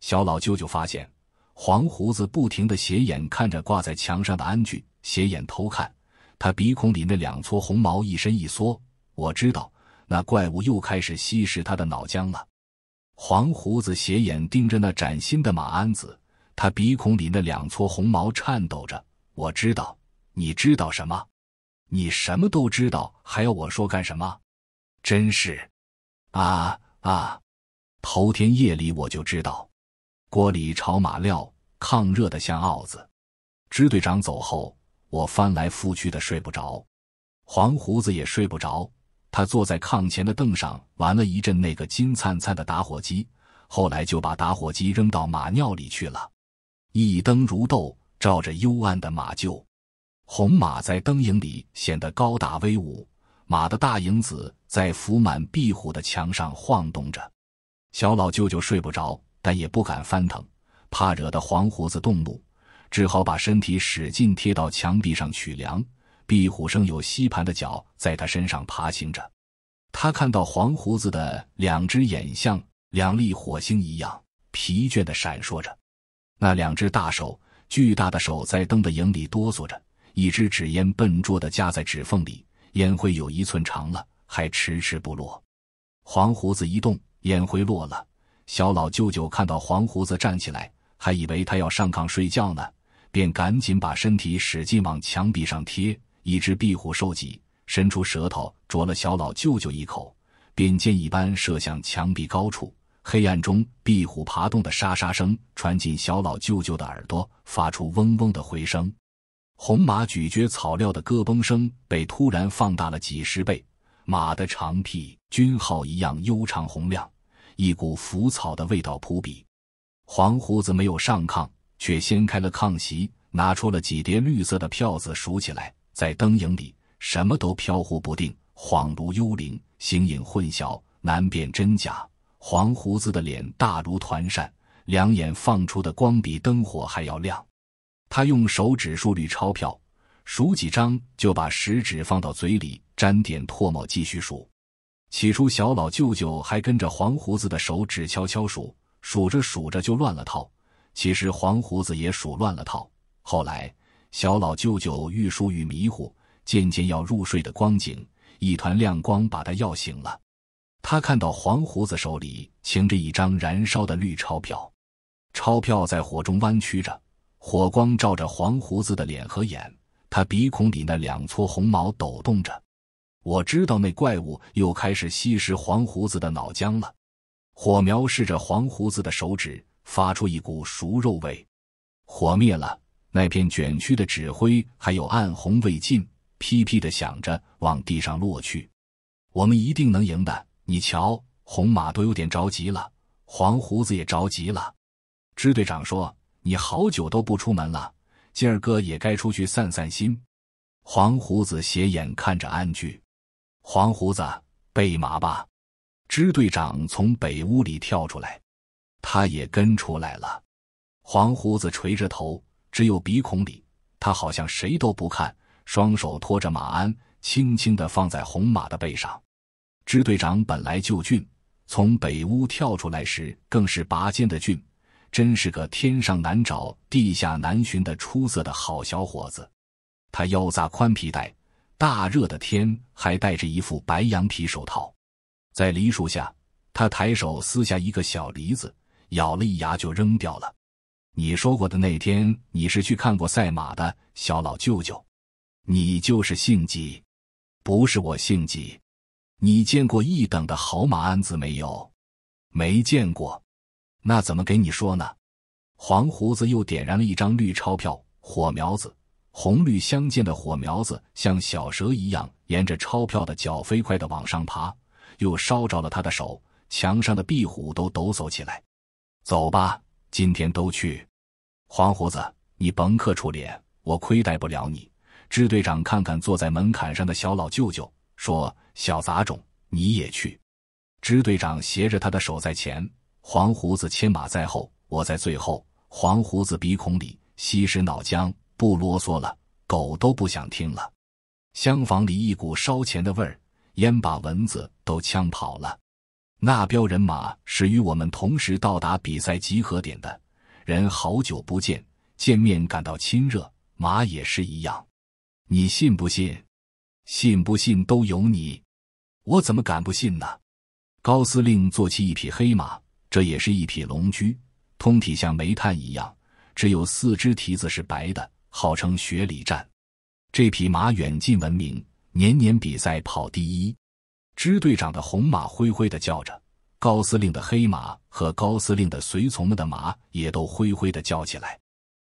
小老舅舅发现黄胡子不停的斜眼看着挂在墙上的鞍具，斜眼偷看他鼻孔里那两撮红毛一伸一缩。我知道那怪物又开始吸食他的脑浆了。黄胡子斜眼盯着那崭新的马鞍子，他鼻孔里那两撮红毛颤抖着。我知道，你知道什么？你什么都知道，还要我说干什么？真是，啊啊！头天夜里我就知道，锅里炒马料，炕热的像鏊子。支队长走后，我翻来覆去的睡不着，黄胡子也睡不着。他坐在炕前的凳上玩了一阵那个金灿灿的打火机，后来就把打火机扔到马尿里去了。一灯如豆，照着幽暗的马厩。红马在灯影里显得高大威武，马的大影子在浮满壁虎的墙上晃动着。小老舅舅睡不着，但也不敢翻腾，怕惹得黄胡子动怒，只好把身体使劲贴到墙壁上取凉。壁虎生有吸盘的脚在他身上爬行着，他看到黄胡子的两只眼像两粒火星一样疲倦的闪烁着，那两只大手，巨大的手在灯的影里哆嗦着。一支纸烟笨拙地夹在指缝里，烟灰有一寸长了，还迟迟不落。黄胡子一动，烟灰落了。小老舅舅看到黄胡子站起来，还以为他要上炕睡觉呢，便赶紧把身体使劲往墙壁上贴。一只壁虎受挤，伸出舌头啄了小老舅舅一口，便箭一般射向墙壁高处。黑暗中，壁虎爬动的沙沙声传进小老舅舅的耳朵，发出嗡嗡的回声。红马咀嚼草料的咯嘣声被突然放大了几十倍，马的长屁均号一样悠长洪亮，一股腐草的味道扑鼻。黄胡子没有上炕，却掀开了炕席，拿出了几叠绿色的票子数起来。在灯影里，什么都飘忽不定，恍如幽灵，形影混淆，难辨真假。黄胡子的脸大如团扇，两眼放出的光比灯火还要亮。他用手指数绿钞票，数几张就把食指放到嘴里沾点唾沫，继续数。起初，小老舅舅还跟着黄胡子的手指悄悄数，数着数着就乱了套。其实黄胡子也数乱了套。后来，小老舅舅愈数愈迷糊，渐渐要入睡的光景，一团亮光把他耀醒了。他看到黄胡子手里擎着一张燃烧的绿钞票，钞票在火中弯曲着。火光照着黄胡子的脸和眼，他鼻孔里那两撮红毛抖动着。我知道那怪物又开始吸食黄胡子的脑浆了。火苗试着黄胡子的手指，发出一股熟肉味。火灭了，那片卷曲的纸灰还有暗红未尽，噼噼的响着往地上落去。我们一定能赢的。你瞧，红马都有点着急了，黄胡子也着急了。支队长说。你好久都不出门了，今儿哥也该出去散散心。黄胡子斜眼看着安聚，黄胡子备马吧。支队长从北屋里跳出来，他也跟出来了。黄胡子垂着头，只有鼻孔里，他好像谁都不看，双手托着马鞍，轻轻的放在红马的背上。支队长本来就俊，从北屋跳出来时更是拔尖的俊。真是个天上难找、地下难寻的出色的好小伙子。他腰扎宽皮带，大热的天还戴着一副白羊皮手套。在梨树下，他抬手撕下一个小梨子，咬了一牙就扔掉了。你说过的那天，你是去看过赛马的小老舅舅。你就是姓吉，不是我姓吉。你见过一等的好马鞍子没有？没见过。那怎么给你说呢？黄胡子又点燃了一张绿钞票，火苗子，红绿相间的火苗子像小蛇一样沿着钞票的角飞快的往上爬，又烧着了他的手。墙上的壁虎都抖擞起来。走吧，今天都去。黄胡子，你甭客出脸，我亏待不了你。支队长看看坐在门槛上的小老舅舅，说：“小杂种，你也去。”支队长携着他的手在前。黄胡子牵马在后，我在最后。黄胡子鼻孔里吸食脑浆，不啰嗦了，狗都不想听了。厢房里一股烧钱的味儿，烟把蚊子都呛跑了。那彪人马是与我们同时到达比赛集合点的人，好久不见，见面感到亲热，马也是一样。你信不信？信不信都由你。我怎么敢不信呢？高司令坐骑一匹黑马。这也是一匹龙驹，通体像煤炭一样，只有四只蹄子是白的，号称雪里战。这匹马远近闻名，年年比赛跑第一。支队长的红马灰灰的叫着，高司令的黑马和高司令的随从们的马也都灰灰的叫起来。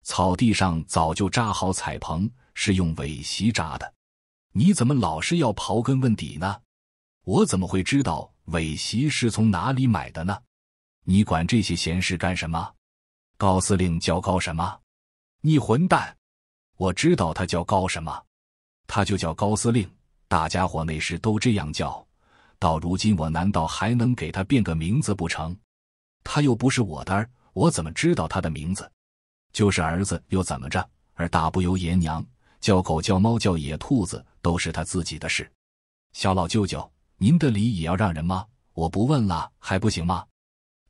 草地上早就扎好彩棚，是用苇席扎的。你怎么老是要刨根问底呢？我怎么会知道苇席是从哪里买的呢？你管这些闲事干什么？高司令叫高什么？你混蛋！我知道他叫高什么，他就叫高司令。大家伙那时都这样叫，到如今我难道还能给他变个名字不成？他又不是我的儿，我怎么知道他的名字？就是儿子又怎么着？而大不由爷娘，叫狗叫猫叫野兔子都是他自己的事。小老舅舅，您的礼也要让人吗？我不问了还不行吗？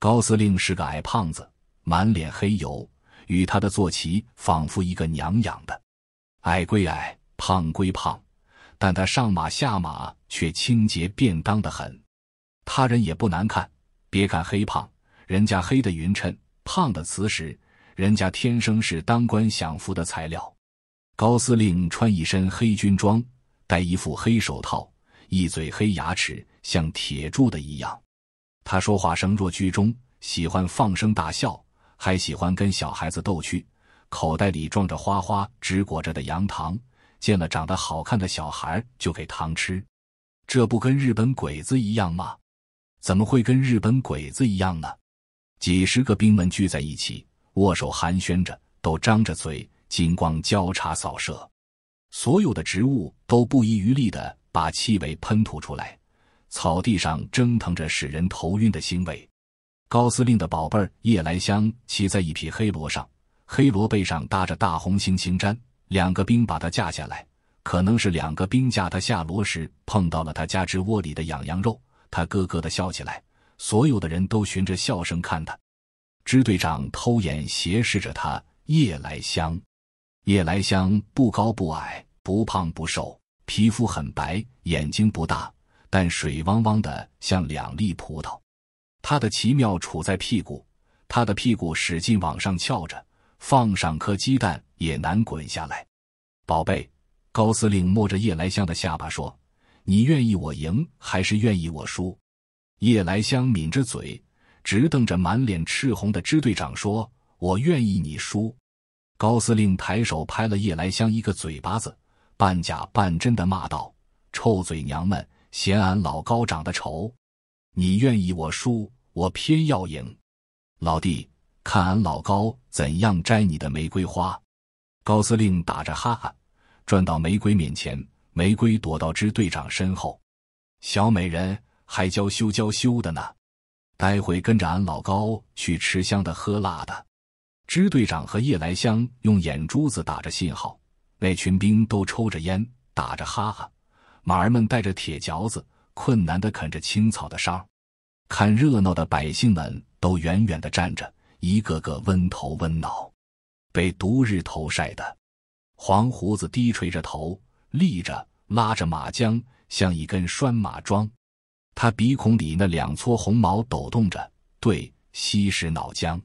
高司令是个矮胖子，满脸黑油，与他的坐骑仿佛一个娘养的。矮归矮，胖归胖，但他上马下马却清洁便当的很。他人也不难看，别看黑胖，人家黑的匀称，胖的瓷实，人家天生是当官享福的材料。高司令穿一身黑军装，戴一副黑手套，一嘴黑牙齿，像铁铸的一样。他说话声若巨钟，喜欢放声大笑，还喜欢跟小孩子逗趣。口袋里装着花花织裹着的洋糖，见了长得好看的小孩就给糖吃。这不跟日本鬼子一样吗？怎么会跟日本鬼子一样呢？几十个兵们聚在一起，握手寒暄着，都张着嘴，金光交叉扫射，所有的植物都不遗余力地把气味喷吐出来。草地上蒸腾着使人头晕的腥味。高司令的宝贝儿夜来香骑在一匹黑骡上，黑骡背上搭着大红星猩毡，两个兵把他架下来。可能是两个兵架他下骡时碰到了他家支窝里的痒痒肉，他咯咯的笑起来。所有的人都循着笑声看他，支队长偷眼斜视着他。夜来香，夜来香不高不矮，不胖不瘦，皮肤很白，眼睛不大。但水汪汪的像两粒葡萄，它的奇妙处在屁股，它的屁股使劲往上翘着，放上颗鸡蛋也难滚下来。宝贝，高司令摸着夜来香的下巴说：“你愿意我赢还是愿意我输？”夜来香抿着嘴，直瞪着满脸赤红的支队长说：“我愿意你输。”高司令抬手拍了夜来香一个嘴巴子，半假半真的骂道：“臭嘴娘们！”嫌俺老高长得丑，你愿意我输，我偏要赢。老弟，看俺老高怎样摘你的玫瑰花。高司令打着哈哈，转到玫瑰面前，玫瑰躲到支队长身后。小美人还娇羞娇羞的呢。待会跟着俺老高去吃香的喝辣的。支队长和夜来香用眼珠子打着信号，那群兵都抽着烟，打着哈哈。马儿们带着铁嚼子，困难的啃着青草的梢。看热闹的百姓们都远远的站着，一个个温头温脑，被毒日头晒的。黄胡子低垂着头，立着拉着马缰，像一根拴马桩。他鼻孔里那两撮红毛抖动着，对吸食脑浆。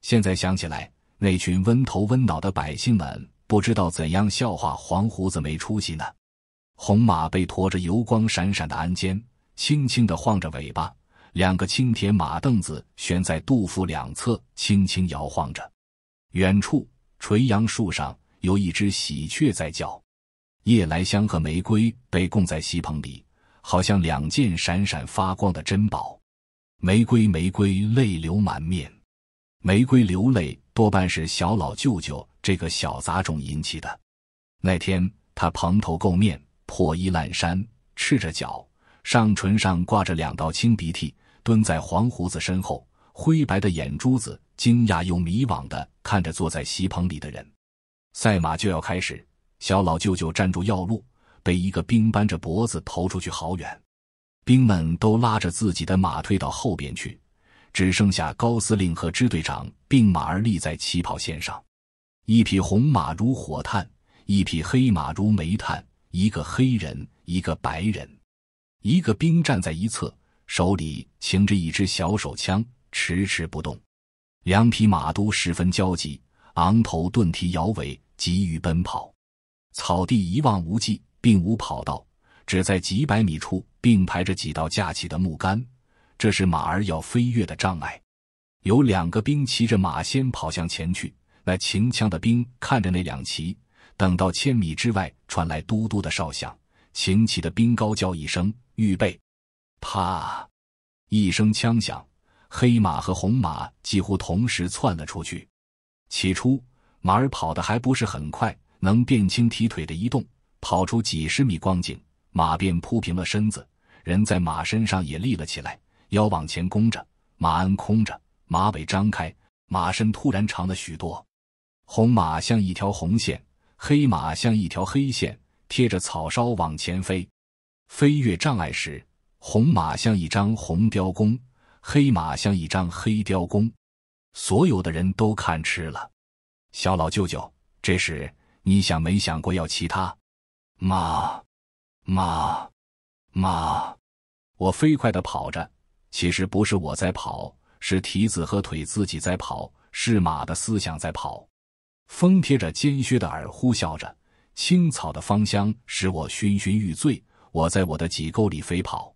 现在想起来，那群温头温脑的百姓们，不知道怎样笑话黄胡子没出息呢。红马被驮着油光闪闪的鞍鞯，轻轻的晃着尾巴。两个青铁马凳子悬在肚腹两侧，轻轻摇晃着。远处垂杨树上有一只喜鹊在叫。夜来香和玫瑰被供在席棚里，好像两件闪闪发光的珍宝。玫瑰，玫瑰，泪流满面。玫瑰流泪多半是小老舅舅这个小杂种引起的。那天他蓬头垢面。破衣烂衫，赤着脚，上唇上挂着两道青鼻涕，蹲在黄胡子身后，灰白的眼珠子惊讶又迷惘的看着坐在席棚里的人。赛马就要开始，小老舅舅站住要路，被一个兵扳着脖子投出去好远。兵们都拉着自己的马退到后边去，只剩下高司令和支队长并马而立在起跑线上。一匹红马如火炭，一匹黑马如煤炭。一个黑人，一个白人，一个兵站在一侧，手里擎着一支小手枪，迟迟不动。两匹马都十分焦急，昂头顿蹄，摇尾，急于奔跑。草地一望无际，并无跑道，只在几百米处并排着几道架起的木杆，这是马儿要飞跃的障碍。有两个兵骑着马先跑向前去，那擎枪的兵看着那两骑。等到千米之外传来嘟嘟的哨响，行起的兵高叫一声“预备”，啪，一声枪响，黑马和红马几乎同时窜了出去。起初，马儿跑得还不是很快，能辨清蹄腿的移动，跑出几十米光景，马便铺平了身子，人在马身上也立了起来，腰往前弓着，马鞍空着，马尾张开，马身突然长了许多，红马像一条红线。黑马像一条黑线，贴着草梢往前飞；飞跃障碍时，红马像一张红雕弓，黑马像一张黑雕弓。所有的人都看吃了。小老舅舅，这时你想没想过要骑它？妈，妈，妈！我飞快地跑着，其实不是我在跑，是蹄子和腿自己在跑，是马的思想在跑。风贴着尖削的耳呼啸着，青草的芳香使我醺醺欲醉。我在我的脊沟里飞跑，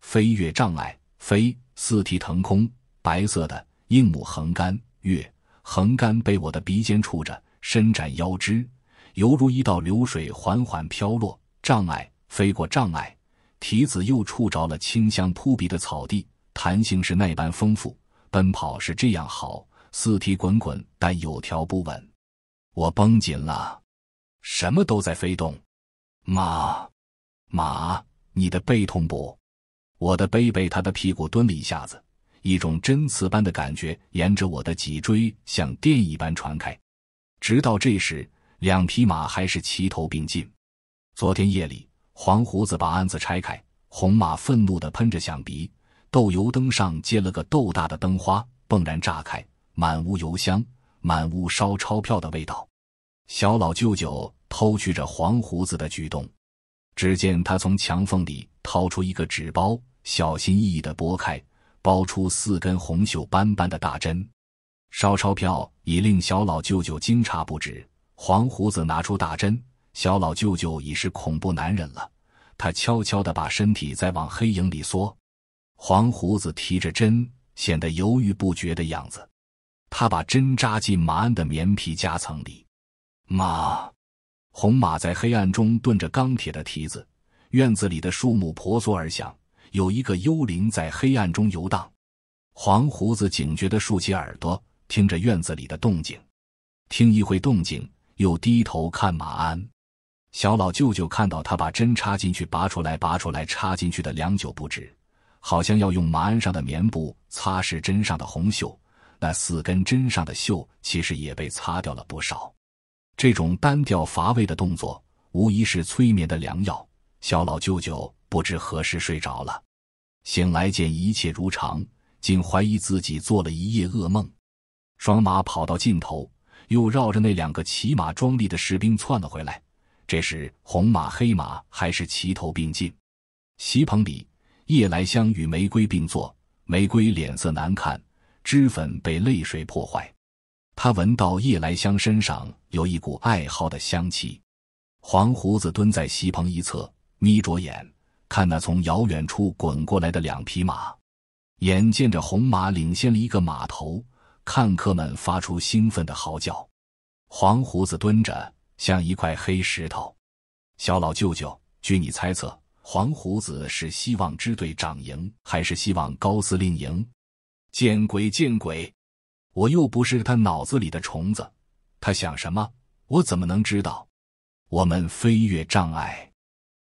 飞越障碍，飞，四蹄腾空，白色的硬木横杆，月横杆被我的鼻尖触着，伸展腰肢，犹如一道流水缓缓飘落。障碍，飞过障碍，蹄子又触着了清香扑鼻的草地，弹性是那般丰富，奔跑是这样好，四蹄滚滚但有条不紊。我绷紧了，什么都在飞动。马，马，你的背痛不？我的背被他的屁股蹲了一下子，一种针刺般的感觉沿着我的脊椎像电一般传开。直到这时，两匹马还是齐头并进。昨天夜里，黄胡子把案子拆开，红马愤怒的喷着响鼻，豆油灯上结了个豆大的灯花，迸然炸开，满屋油香。满屋烧钞票的味道，小老舅舅偷觑着黄胡子的举动。只见他从墙缝里掏出一个纸包，小心翼翼地拨开，包出四根红锈斑斑的大针。烧钞票已令小老舅舅惊诧不止。黄胡子拿出大针，小老舅舅已是恐怖难忍了。他悄悄地把身体再往黑影里缩。黄胡子提着针，显得犹豫不决的样子。他把针扎进马鞍的棉皮夹层里，马，红马在黑暗中顿着钢铁的蹄子，院子里的树木婆娑而响，有一个幽灵在黑暗中游荡。黄胡子警觉地竖起耳朵，听着院子里的动静，听一会动静，又低头看马鞍。小老舅舅看到他把针插进去，拔出来，拔出来，插进去的良久不止，好像要用马鞍上的棉布擦拭针上的红锈。那四根针上的锈其实也被擦掉了不少。这种单调乏味的动作无疑是催眠的良药。小老舅舅不知何时睡着了，醒来见一切如常，竟怀疑自己做了一夜噩梦。双马跑到尽头，又绕着那两个骑马装力的士兵窜了回来。这时，红马、黑马还是齐头并进。席棚里，夜来香与玫瑰并坐，玫瑰脸色难看。脂粉被泪水破坏，他闻到夜来香身上有一股爱好的香气。黄胡子蹲在席棚一侧，眯着眼看那从遥远处滚过来的两匹马。眼见着红马领先了一个马头，看客们发出兴奋的嚎叫。黄胡子蹲着，像一块黑石头。小老舅舅，据你猜测，黄胡子是希望支队长营还是希望高司令营？见鬼见鬼！我又不是他脑子里的虫子，他想什么，我怎么能知道？我们飞越障碍，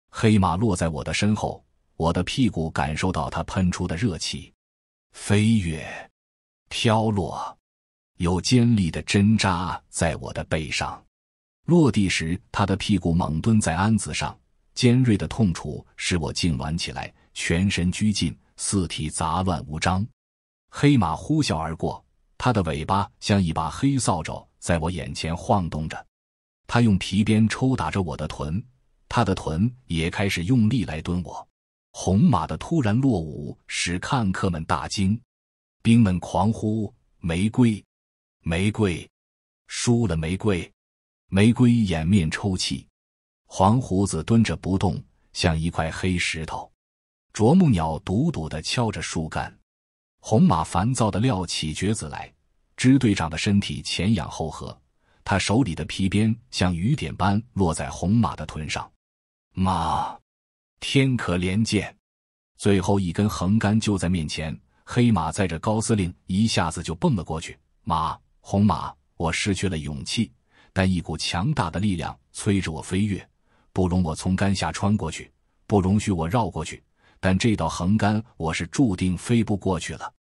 黑马落在我的身后，我的屁股感受到它喷出的热气。飞跃，飘落，有尖利的针扎在我的背上。落地时，他的屁股猛蹲在鞍子上，尖锐的痛楚使我痉挛起来，全身拘禁，四体杂乱无章。黑马呼啸而过，它的尾巴像一把黑扫帚，在我眼前晃动着。它用皮鞭抽打着我的臀，它的臀也开始用力来蹲我。红马的突然落伍使看客们大惊，兵们狂呼：“玫瑰，玫瑰，输了！玫瑰，玫瑰！”掩面抽泣。黄胡子蹲着不动，像一块黑石头。啄木鸟笃笃地敲着树干。红马烦躁的撂起蹶子来，支队长的身体前仰后合，他手里的皮鞭像雨点般落在红马的臀上。妈，天可怜见！最后一根横杆就在面前，黑马载着高司令一下子就蹦了过去。妈，红马，我失去了勇气，但一股强大的力量催着我飞跃，不容我从杆下穿过去，不容许我绕过去。但这道横杆我是注定飞不过去了。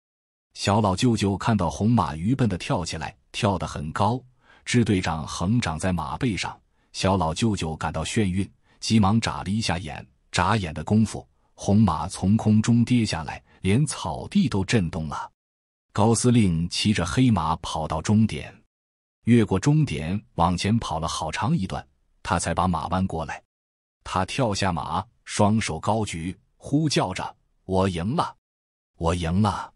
小老舅舅看到红马愚笨的跳起来，跳得很高，支队长横长在马背上。小老舅舅感到眩晕，急忙眨了一下眼。眨眼的功夫，红马从空中跌下来，连草地都震动了。高司令骑着黑马跑到终点，越过终点往前跑了好长一段，他才把马弯过来。他跳下马，双手高举。呼叫着：“我赢了，我赢了，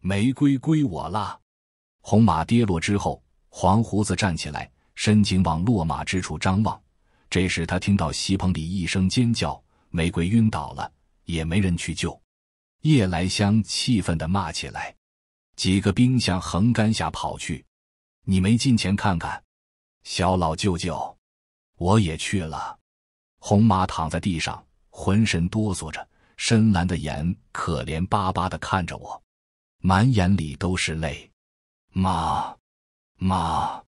玫瑰归我了。”红马跌落之后，黄胡子站起来，深情往落马之处张望。这时他听到席棚里一声尖叫：“玫瑰晕倒了，也没人去救。”夜来香气愤的骂起来：“几个兵向横杆下跑去，你没进前看看，小老舅舅，我也去了。”红马躺在地上，浑身哆嗦着。深蓝的眼可怜巴巴的看着我，满眼里都是泪。妈，妈，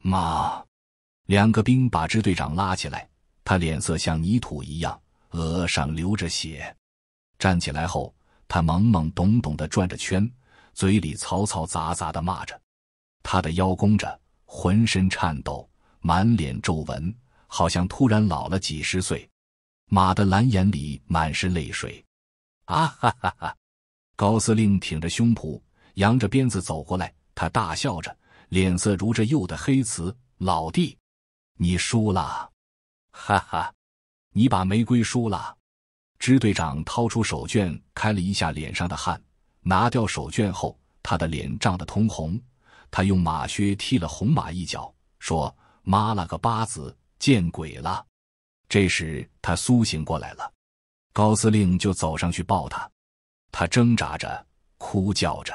妈！两个兵把支队长拉起来，他脸色像泥土一样，额上流着血。站起来后，他懵懵懂懂地转着圈，嘴里嘈嘈杂杂地骂着，他的腰弓着，浑身颤抖，满脸皱纹，好像突然老了几十岁。马的蓝眼里满是泪水，啊哈哈哈！高司令挺着胸脯，扬着鞭子走过来，他大笑着，脸色如这釉的黑瓷。老弟，你输了，哈哈，你把玫瑰输了。支队长掏出手绢，开了一下脸上的汗，拿掉手绢后，他的脸涨得通红。他用马靴踢了红马一脚，说：“妈了个巴子，见鬼了！”这时他苏醒过来了，高司令就走上去抱他，他挣扎着哭叫着。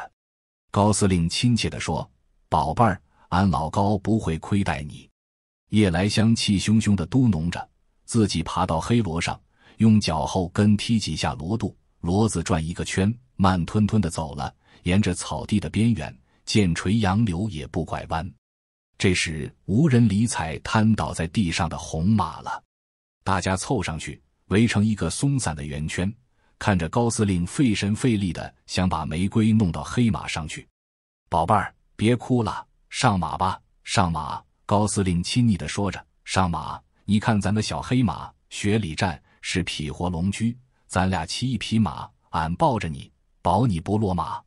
高司令亲切地说：“宝贝儿，俺老高不会亏待你。”夜来香气汹汹地嘟哝着，自己爬到黑骡上，用脚后跟踢几下骡肚，骡子转一个圈，慢吞吞地走了，沿着草地的边缘见垂杨柳也不拐弯。这时无人理睬瘫倒在地上的红马了。大家凑上去，围成一个松散的圆圈，看着高司令费神费力的想把玫瑰弄到黑马上去。宝贝儿，别哭了，上马吧，上马！高司令亲昵的说着：“上马！你看咱的小黑马雪里战是匹活龙驹，咱俩骑一匹马，俺抱着你，保你不落马。”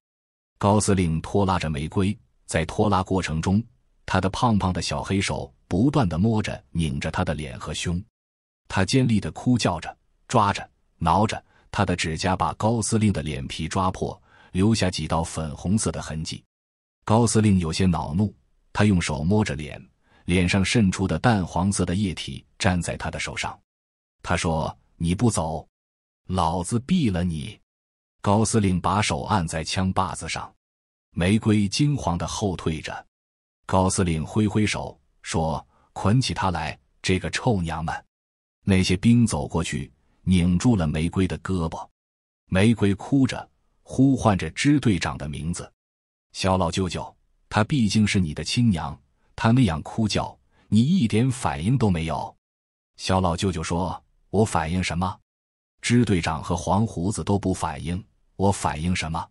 高司令拖拉着玫瑰，在拖拉过程中，他的胖胖的小黑手不断的摸着、拧着他的脸和胸。他尖利的哭叫着，抓着、挠着他的指甲，把高司令的脸皮抓破，留下几道粉红色的痕迹。高司令有些恼怒，他用手摸着脸，脸上渗出的淡黄色的液体粘在他的手上。他说：“你不走，老子毙了你！”高司令把手按在枪把子上，玫瑰惊慌的后退着。高司令挥挥手说：“捆起他来，这个臭娘们！”那些兵走过去，拧住了玫瑰的胳膊。玫瑰哭着，呼唤着支队长的名字：“小老舅舅，她毕竟是你的亲娘。她那样哭叫，你一点反应都没有。”小老舅舅说：“我反应什么？”支队长和黄胡子都不反应，我反应什么？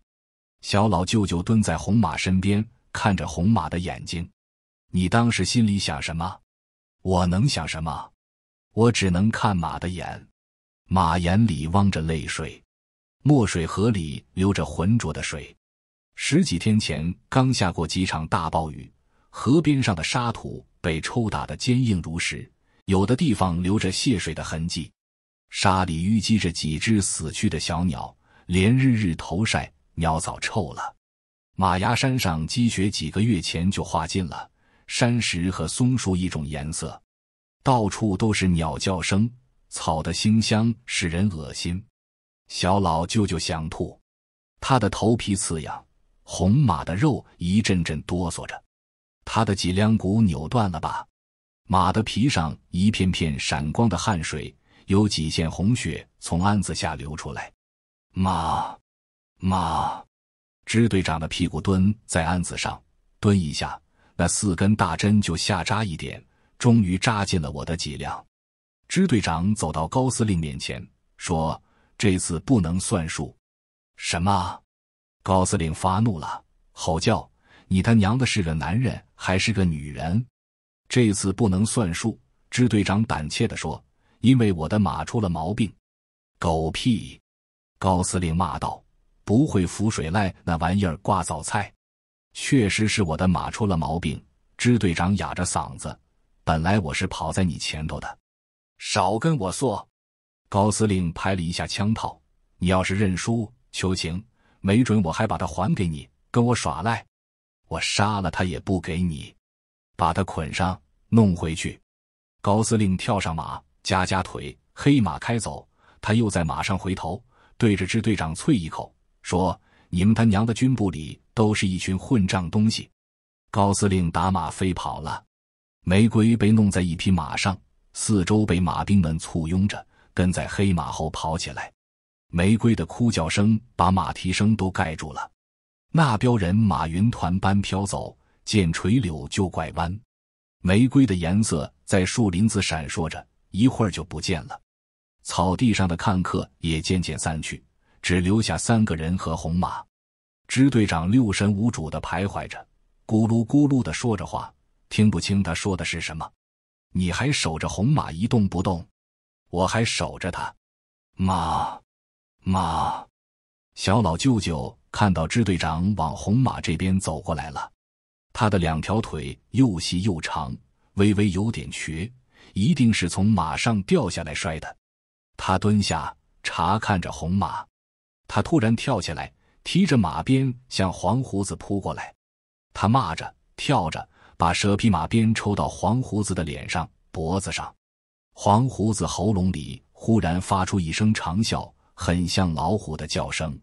小老舅舅蹲在红马身边，看着红马的眼睛：“你当时心里想什么？我能想什么？”我只能看马的眼，马眼里汪着泪水，墨水河里流着浑浊的水。十几天前刚下过几场大暴雨，河边上的沙土被抽打的坚硬如石，有的地方留着泄水的痕迹，沙里淤积着几只死去的小鸟，连日日头晒，鸟早臭了。马牙山上积雪几个月前就化尽了，山石和松树一种颜色。到处都是鸟叫声，草的腥香使人恶心。小老舅舅想吐，他的头皮刺痒，红马的肉一阵阵哆嗦着，他的脊梁骨扭断了吧？马的皮上一片片闪光的汗水，有几线红血从鞍子下流出来。妈，妈，支队长的屁股蹲在鞍子上，蹲一下，那四根大针就下扎一点。终于扎进了我的脊梁。支队长走到高司令面前说：“这次不能算数。”“什么？”高司令发怒了，吼叫：“你他娘的是个男人还是个女人？”“这次不能算数。”支队长胆怯的说：“因为我的马出了毛病。”“狗屁！”高司令骂道：“不会浮水赖那玩意儿挂早菜。”“确实是我的马出了毛病。”支队长哑着嗓子。本来我是跑在你前头的，少跟我说！高司令拍了一下枪套。你要是认输求情，没准我还把它还给你。跟我耍赖，我杀了他也不给你。把他捆上，弄回去。高司令跳上马，夹夹腿，黑马开走。他又在马上回头，对着支队长啐一口，说：“你们他娘的军部里都是一群混账东西！”高司令打马飞跑了。玫瑰被弄在一匹马上，四周被马兵们簇拥着，跟在黑马后跑起来。玫瑰的哭叫声把马蹄声都盖住了。那镖人马云团般飘走，见垂柳就拐弯。玫瑰的颜色在树林子闪烁着，一会儿就不见了。草地上的看客也渐渐散去，只留下三个人和红马。支队长六神无主的徘徊着，咕噜咕噜的说着话。听不清他说的是什么，你还守着红马一动不动，我还守着他，妈妈，小老舅舅看到支队长往红马这边走过来了，他的两条腿又细又长，微微有点瘸，一定是从马上掉下来摔的。他蹲下查看着红马，他突然跳起来，提着马鞭向黄胡子扑过来，他骂着，跳着。把蛇皮马鞭抽到黄胡子的脸上、脖子上，黄胡子喉咙里忽然发出一声长啸，很像老虎的叫声。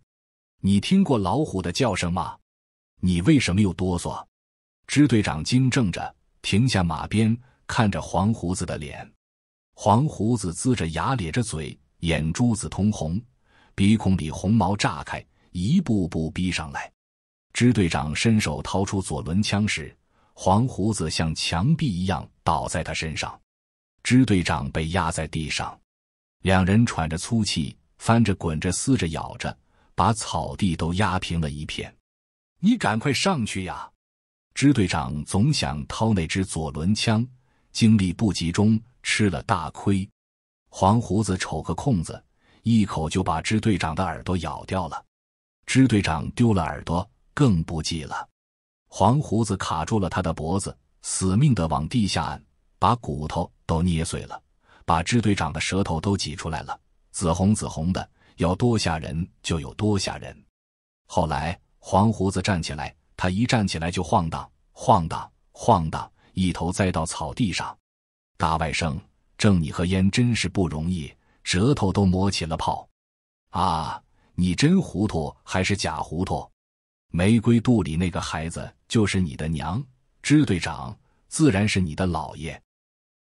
你听过老虎的叫声吗？你为什么又哆嗦？支队长惊怔着停下马鞭，看着黄胡子的脸。黄胡子龇着牙，咧着嘴，眼珠子通红，鼻孔里红毛炸开，一步步逼上来。支队长伸手掏出左轮枪时。黄胡子像墙壁一样倒在他身上，支队长被压在地上，两人喘着粗气，翻着滚着，撕着咬着，把草地都压平了一片。你赶快上去呀！支队长总想掏那只左轮枪，精力不集中，吃了大亏。黄胡子瞅个空子，一口就把支队长的耳朵咬掉了。支队长丢了耳朵，更不济了。黄胡子卡住了他的脖子，死命的往地下按，把骨头都捏碎了，把支队长的舌头都挤出来了，紫红紫红的，要多吓人就有多吓人。后来黄胡子站起来，他一站起来就晃荡，晃荡，晃荡，一头栽到草地上。大外甥，挣你盒烟真是不容易，舌头都磨起了泡。啊，你真糊涂还是假糊涂？玫瑰肚里那个孩子。就是你的娘，支队长自然是你的姥爷。